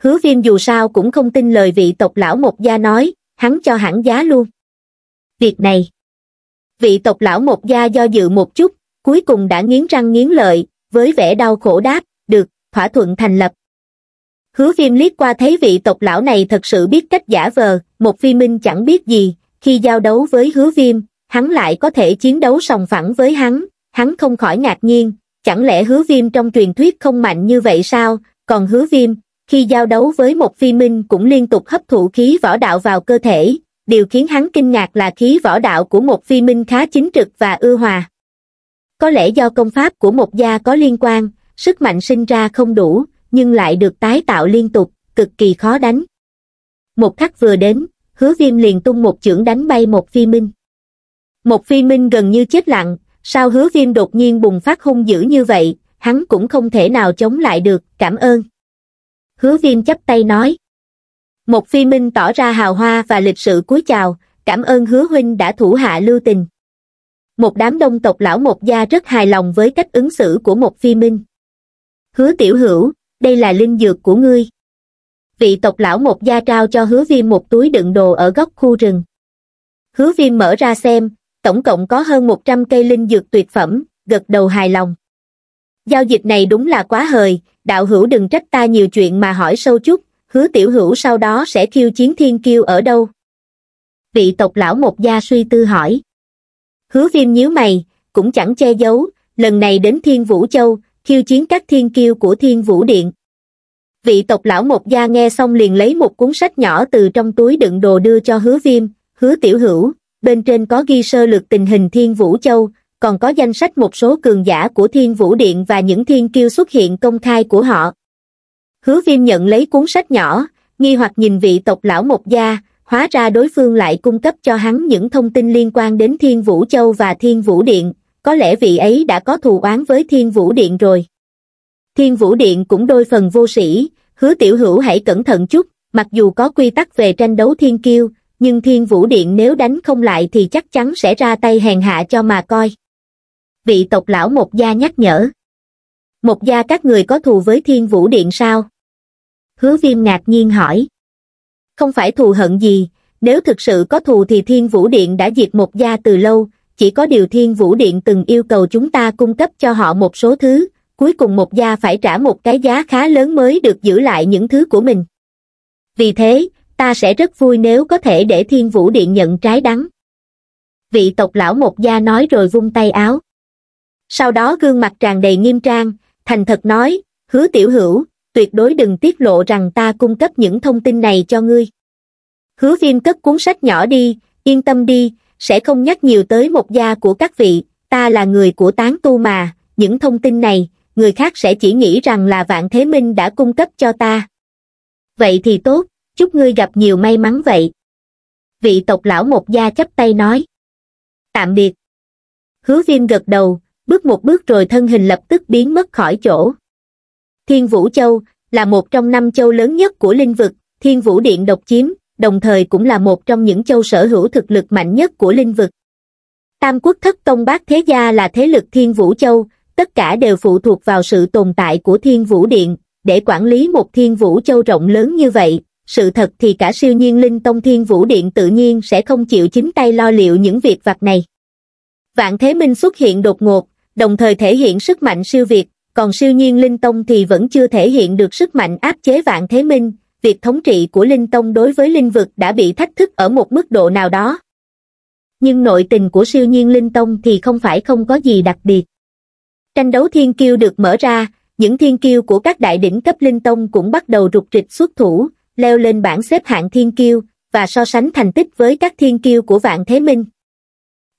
Hứa viêm dù sao cũng không tin lời vị tộc lão một gia nói, hắn cho hẳn giá luôn. Việc này Vị tộc lão một gia do dự một chút, cuối cùng đã nghiến răng nghiến lợi, với vẻ đau khổ đáp, được, thỏa thuận thành lập hứa viêm liếc qua thấy vị tộc lão này thật sự biết cách giả vờ một phi minh chẳng biết gì khi giao đấu với hứa viêm hắn lại có thể chiến đấu sòng phẳng với hắn hắn không khỏi ngạc nhiên chẳng lẽ hứa viêm trong truyền thuyết không mạnh như vậy sao còn hứa viêm khi giao đấu với một phi minh cũng liên tục hấp thụ khí võ đạo vào cơ thể điều khiến hắn kinh ngạc là khí võ đạo của một phi minh khá chính trực và ưa hòa có lẽ do công pháp của một gia có liên quan sức mạnh sinh ra không đủ nhưng lại được tái tạo liên tục, cực kỳ khó đánh. Một khắc vừa đến, hứa viêm liền tung một chưởng đánh bay một phi minh. Một phi minh gần như chết lặng, sao hứa viêm đột nhiên bùng phát hung dữ như vậy, hắn cũng không thể nào chống lại được, cảm ơn. Hứa viêm chấp tay nói. Một phi minh tỏ ra hào hoa và lịch sự cúi chào, cảm ơn hứa huynh đã thủ hạ lưu tình. Một đám đông tộc lão một gia rất hài lòng với cách ứng xử của một phi minh. Hứa tiểu hữu, đây là linh dược của ngươi. Vị tộc lão một gia trao cho hứa viêm một túi đựng đồ ở góc khu rừng. Hứa viêm mở ra xem, tổng cộng có hơn 100 cây linh dược tuyệt phẩm, gật đầu hài lòng. Giao dịch này đúng là quá hời, đạo hữu đừng trách ta nhiều chuyện mà hỏi sâu chút, hứa tiểu hữu sau đó sẽ khiêu chiến thiên kiêu ở đâu. Vị tộc lão một gia suy tư hỏi. Hứa viêm nhíu mày, cũng chẳng che giấu, lần này đến Thiên Vũ Châu, khiêu chiến các thiên kiêu của thiên vũ điện vị tộc lão một gia nghe xong liền lấy một cuốn sách nhỏ từ trong túi đựng đồ đưa cho hứa viêm hứa tiểu hữu bên trên có ghi sơ lược tình hình thiên vũ châu còn có danh sách một số cường giả của thiên vũ điện và những thiên kiêu xuất hiện công khai của họ hứa viêm nhận lấy cuốn sách nhỏ nghi hoặc nhìn vị tộc lão một gia hóa ra đối phương lại cung cấp cho hắn những thông tin liên quan đến thiên vũ châu và thiên vũ điện có lẽ vị ấy đã có thù oán với Thiên Vũ Điện rồi. Thiên Vũ Điện cũng đôi phần vô sĩ, hứa tiểu hữu hãy cẩn thận chút, mặc dù có quy tắc về tranh đấu thiên kiêu, nhưng Thiên Vũ Điện nếu đánh không lại thì chắc chắn sẽ ra tay hèn hạ cho mà coi. Vị tộc lão Một Gia nhắc nhở. Một Gia các người có thù với Thiên Vũ Điện sao? Hứa viêm ngạc nhiên hỏi. Không phải thù hận gì, nếu thực sự có thù thì Thiên Vũ Điện đã diệt Một Gia từ lâu, chỉ có điều thiên vũ điện từng yêu cầu chúng ta cung cấp cho họ một số thứ, cuối cùng một gia phải trả một cái giá khá lớn mới được giữ lại những thứ của mình. Vì thế, ta sẽ rất vui nếu có thể để thiên vũ điện nhận trái đắng. Vị tộc lão một gia nói rồi vung tay áo. Sau đó gương mặt tràn đầy nghiêm trang, thành thật nói, hứa tiểu hữu, tuyệt đối đừng tiết lộ rằng ta cung cấp những thông tin này cho ngươi. Hứa viêm cất cuốn sách nhỏ đi, yên tâm đi, sẽ không nhắc nhiều tới một gia của các vị, ta là người của tán tu mà, những thông tin này, người khác sẽ chỉ nghĩ rằng là Vạn Thế Minh đã cung cấp cho ta. Vậy thì tốt, chúc ngươi gặp nhiều may mắn vậy. Vị tộc lão một gia chấp tay nói. Tạm biệt. Hứa viêm gật đầu, bước một bước rồi thân hình lập tức biến mất khỏi chỗ. Thiên Vũ Châu là một trong năm châu lớn nhất của linh vực, Thiên Vũ Điện độc chiếm, đồng thời cũng là một trong những châu sở hữu thực lực mạnh nhất của linh vực. Tam quốc thất tông bát thế gia là thế lực thiên vũ châu, tất cả đều phụ thuộc vào sự tồn tại của thiên vũ điện, để quản lý một thiên vũ châu rộng lớn như vậy. Sự thật thì cả siêu nhiên linh tông thiên vũ điện tự nhiên sẽ không chịu chính tay lo liệu những việc vặt này. Vạn Thế Minh xuất hiện đột ngột, đồng thời thể hiện sức mạnh siêu việt, còn siêu nhiên Linh Tông thì vẫn chưa thể hiện được sức mạnh áp chế Vạn Thế Minh, việc thống trị của Linh Tông đối với linh vực đã bị thách thức ở một mức độ nào đó. Nhưng nội tình của siêu nhiên Linh Tông thì không phải không có gì đặc biệt. Tranh đấu thiên kiêu được mở ra, những thiên kiêu của các đại đỉnh cấp Linh Tông cũng bắt đầu rục rịch xuất thủ, leo lên bảng xếp hạng thiên kiêu, và so sánh thành tích với các thiên kiêu của Vạn Thế Minh.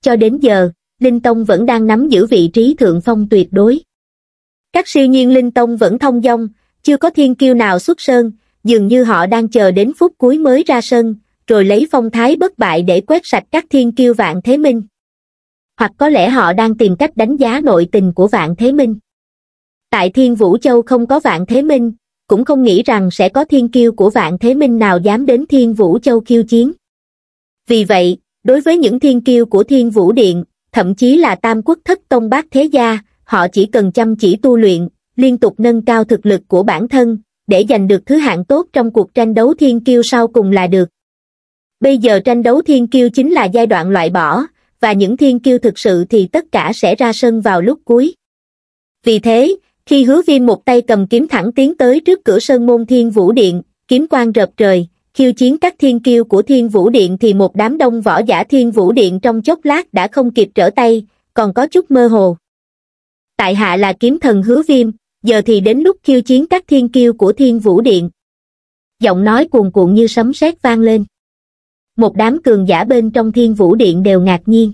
Cho đến giờ, Linh Tông vẫn đang nắm giữ vị trí thượng phong tuyệt đối. Các siêu nhiên Linh Tông vẫn thông dong, chưa có thiên kiêu nào xuất sơn, dường như họ đang chờ đến phút cuối mới ra sân, rồi lấy phong thái bất bại để quét sạch các thiên kiêu vạn thế minh. Hoặc có lẽ họ đang tìm cách đánh giá nội tình của vạn thế minh. Tại Thiên Vũ Châu không có vạn thế minh, cũng không nghĩ rằng sẽ có thiên kiêu của vạn thế minh nào dám đến Thiên Vũ Châu khiêu chiến. Vì vậy, đối với những thiên kiêu của Thiên Vũ Điện, thậm chí là Tam Quốc Thất Tông Bác Thế Gia, họ chỉ cần chăm chỉ tu luyện, liên tục nâng cao thực lực của bản thân, để giành được thứ hạng tốt trong cuộc tranh đấu thiên kiêu sau cùng là được bây giờ tranh đấu thiên kiêu chính là giai đoạn loại bỏ và những thiên kiêu thực sự thì tất cả sẽ ra sân vào lúc cuối vì thế khi hứa viêm một tay cầm kiếm thẳng tiến tới trước cửa sân môn thiên vũ điện kiếm quang rợp trời khiêu chiến các thiên kiêu của thiên vũ điện thì một đám đông võ giả thiên vũ điện trong chốc lát đã không kịp trở tay còn có chút mơ hồ tại hạ là kiếm thần hứa viêm giờ thì đến lúc khiêu chiến các thiên kiêu của thiên vũ điện giọng nói cuồn cuộn như sấm sét vang lên một đám cường giả bên trong thiên vũ điện đều ngạc nhiên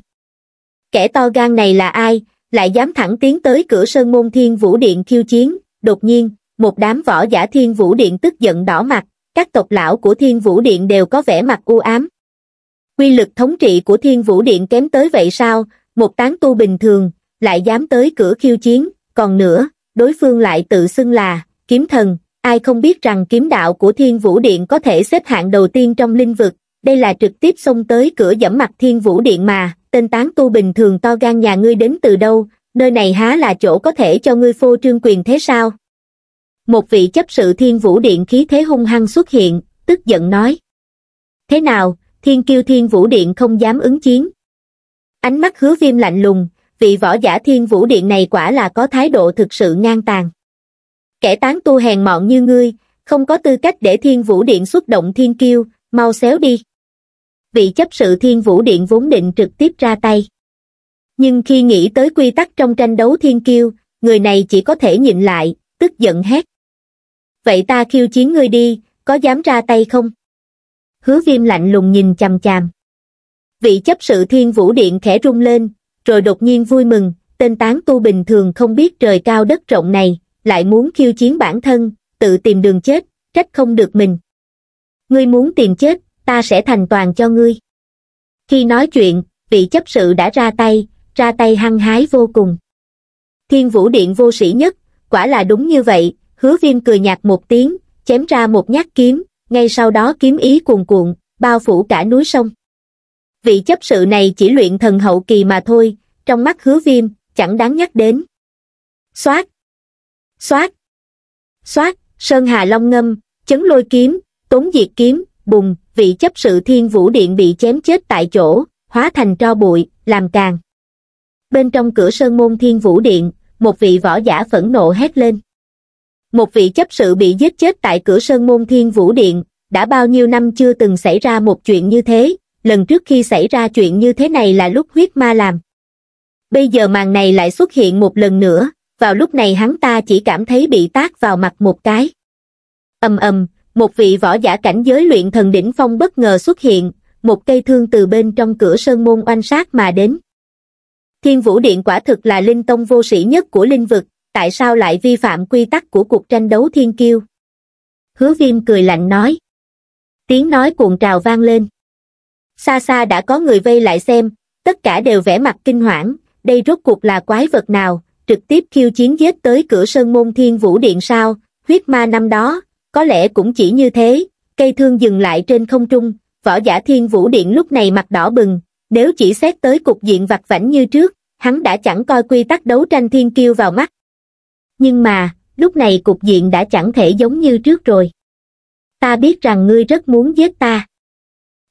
kẻ to gan này là ai lại dám thẳng tiến tới cửa sơn môn thiên vũ điện khiêu chiến đột nhiên một đám võ giả thiên vũ điện tức giận đỏ mặt các tộc lão của thiên vũ điện đều có vẻ mặt u ám quy lực thống trị của thiên vũ điện kém tới vậy sao một tán tu bình thường lại dám tới cửa khiêu chiến còn nữa đối phương lại tự xưng là kiếm thần, ai không biết rằng kiếm đạo của Thiên Vũ Điện có thể xếp hạng đầu tiên trong linh vực, đây là trực tiếp xông tới cửa dẫm mặt Thiên Vũ Điện mà, tên tán tu bình thường to gan nhà ngươi đến từ đâu, nơi này há là chỗ có thể cho ngươi phô trương quyền thế sao? Một vị chấp sự Thiên Vũ Điện khí thế hung hăng xuất hiện, tức giận nói. Thế nào, Thiên Kiêu Thiên Vũ Điện không dám ứng chiến. Ánh mắt hứa viêm lạnh lùng, vị võ giả thiên vũ điện này quả là có thái độ thực sự ngang tàn. Kẻ tán tu hèn mọn như ngươi, không có tư cách để thiên vũ điện xuất động thiên kiêu, mau xéo đi. Vị chấp sự thiên vũ điện vốn định trực tiếp ra tay. Nhưng khi nghĩ tới quy tắc trong tranh đấu thiên kiêu, người này chỉ có thể nhịn lại, tức giận hét. Vậy ta khiêu chiến ngươi đi, có dám ra tay không? Hứa viêm lạnh lùng nhìn chằm chằm. Vị chấp sự thiên vũ điện khẽ rung lên, rồi đột nhiên vui mừng, tên tán tu bình thường không biết trời cao đất rộng này, lại muốn khiêu chiến bản thân, tự tìm đường chết, trách không được mình. Ngươi muốn tìm chết, ta sẽ thành toàn cho ngươi. Khi nói chuyện, vị chấp sự đã ra tay, ra tay hăng hái vô cùng. Thiên vũ điện vô sĩ nhất, quả là đúng như vậy, hứa viêm cười nhạt một tiếng, chém ra một nhát kiếm, ngay sau đó kiếm ý cuồn cuộn, bao phủ cả núi sông vị chấp sự này chỉ luyện thần hậu kỳ mà thôi, trong mắt hứa viêm, chẳng đáng nhắc đến. Xoát! Xoát! Xoát! Sơn Hà Long Ngâm, Chấn Lôi Kiếm, Tốn Diệt Kiếm, Bùng, vị chấp sự Thiên Vũ Điện bị chém chết tại chỗ, hóa thành tro bụi, làm càng. Bên trong cửa Sơn Môn Thiên Vũ Điện, một vị võ giả phẫn nộ hét lên. Một vị chấp sự bị giết chết tại cửa Sơn Môn Thiên Vũ Điện, đã bao nhiêu năm chưa từng xảy ra một chuyện như thế, lần trước khi xảy ra chuyện như thế này là lúc huyết ma làm. Bây giờ màn này lại xuất hiện một lần nữa, vào lúc này hắn ta chỉ cảm thấy bị tác vào mặt một cái. ầm ầm, một vị võ giả cảnh giới luyện thần đỉnh phong bất ngờ xuất hiện, một cây thương từ bên trong cửa sơn môn oanh sát mà đến. Thiên Vũ Điện quả thực là linh tông vô sĩ nhất của linh vực, tại sao lại vi phạm quy tắc của cuộc tranh đấu thiên kiêu? Hứa Viêm cười lạnh nói. Tiếng nói cuồng trào vang lên xa xa đã có người vây lại xem tất cả đều vẻ mặt kinh hoảng đây rốt cuộc là quái vật nào trực tiếp khiêu chiến giết tới cửa sơn môn thiên vũ điện sao huyết ma năm đó có lẽ cũng chỉ như thế cây thương dừng lại trên không trung võ giả thiên vũ điện lúc này mặt đỏ bừng nếu chỉ xét tới cục diện vặt vảnh như trước hắn đã chẳng coi quy tắc đấu tranh thiên kiêu vào mắt nhưng mà lúc này cục diện đã chẳng thể giống như trước rồi ta biết rằng ngươi rất muốn giết ta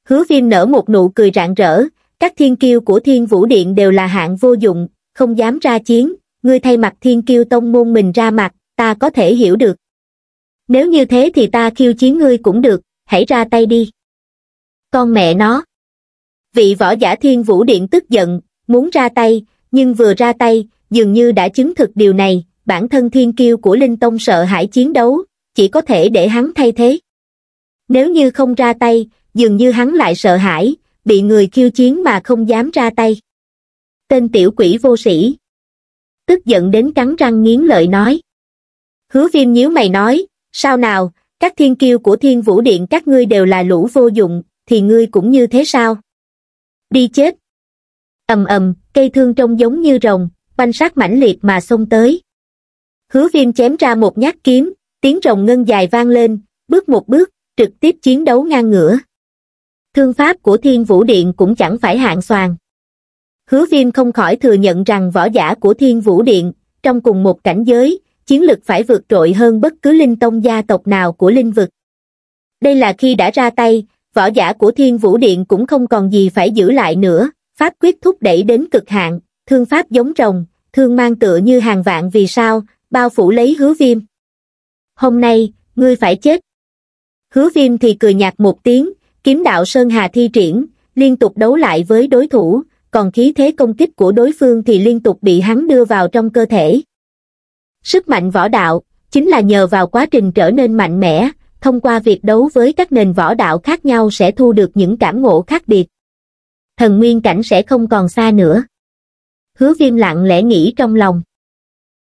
hứa viêm nở một nụ cười rạng rỡ, các thiên kiêu của thiên vũ điện đều là hạng vô dụng, không dám ra chiến, ngươi thay mặt thiên kiêu tông môn mình ra mặt, ta có thể hiểu được. Nếu như thế thì ta khiêu chiến ngươi cũng được, hãy ra tay đi. Con mẹ nó. Vị võ giả thiên vũ điện tức giận, muốn ra tay, nhưng vừa ra tay, dường như đã chứng thực điều này, bản thân thiên kiêu của Linh Tông sợ hãi chiến đấu, chỉ có thể để hắn thay thế. Nếu như không ra tay, dường như hắn lại sợ hãi bị người khiêu chiến mà không dám ra tay tên tiểu quỷ vô sĩ tức giận đến cắn răng nghiến lợi nói hứa viêm nhíu mày nói sao nào các thiên kiêu của thiên vũ điện các ngươi đều là lũ vô dụng thì ngươi cũng như thế sao đi chết ầm ầm cây thương trông giống như rồng oanh sát mãnh liệt mà xông tới hứa viêm chém ra một nhát kiếm tiếng rồng ngân dài vang lên bước một bước trực tiếp chiến đấu ngang ngửa thương pháp của thiên vũ điện cũng chẳng phải hạng xoàng. Hứa viêm không khỏi thừa nhận rằng võ giả của thiên vũ điện, trong cùng một cảnh giới, chiến lực phải vượt trội hơn bất cứ linh tông gia tộc nào của linh vực. Đây là khi đã ra tay, võ giả của thiên vũ điện cũng không còn gì phải giữ lại nữa, pháp quyết thúc đẩy đến cực hạn, thương pháp giống rồng, thương mang tựa như hàng vạn vì sao, bao phủ lấy hứa viêm. Hôm nay, ngươi phải chết. Hứa viêm thì cười nhạt một tiếng, Kiếm đạo Sơn Hà thi triển, liên tục đấu lại với đối thủ, còn khí thế công kích của đối phương thì liên tục bị hắn đưa vào trong cơ thể. Sức mạnh võ đạo, chính là nhờ vào quá trình trở nên mạnh mẽ, thông qua việc đấu với các nền võ đạo khác nhau sẽ thu được những cảm ngộ khác biệt. Thần nguyên cảnh sẽ không còn xa nữa. Hứa viêm lặng lẽ nghĩ trong lòng.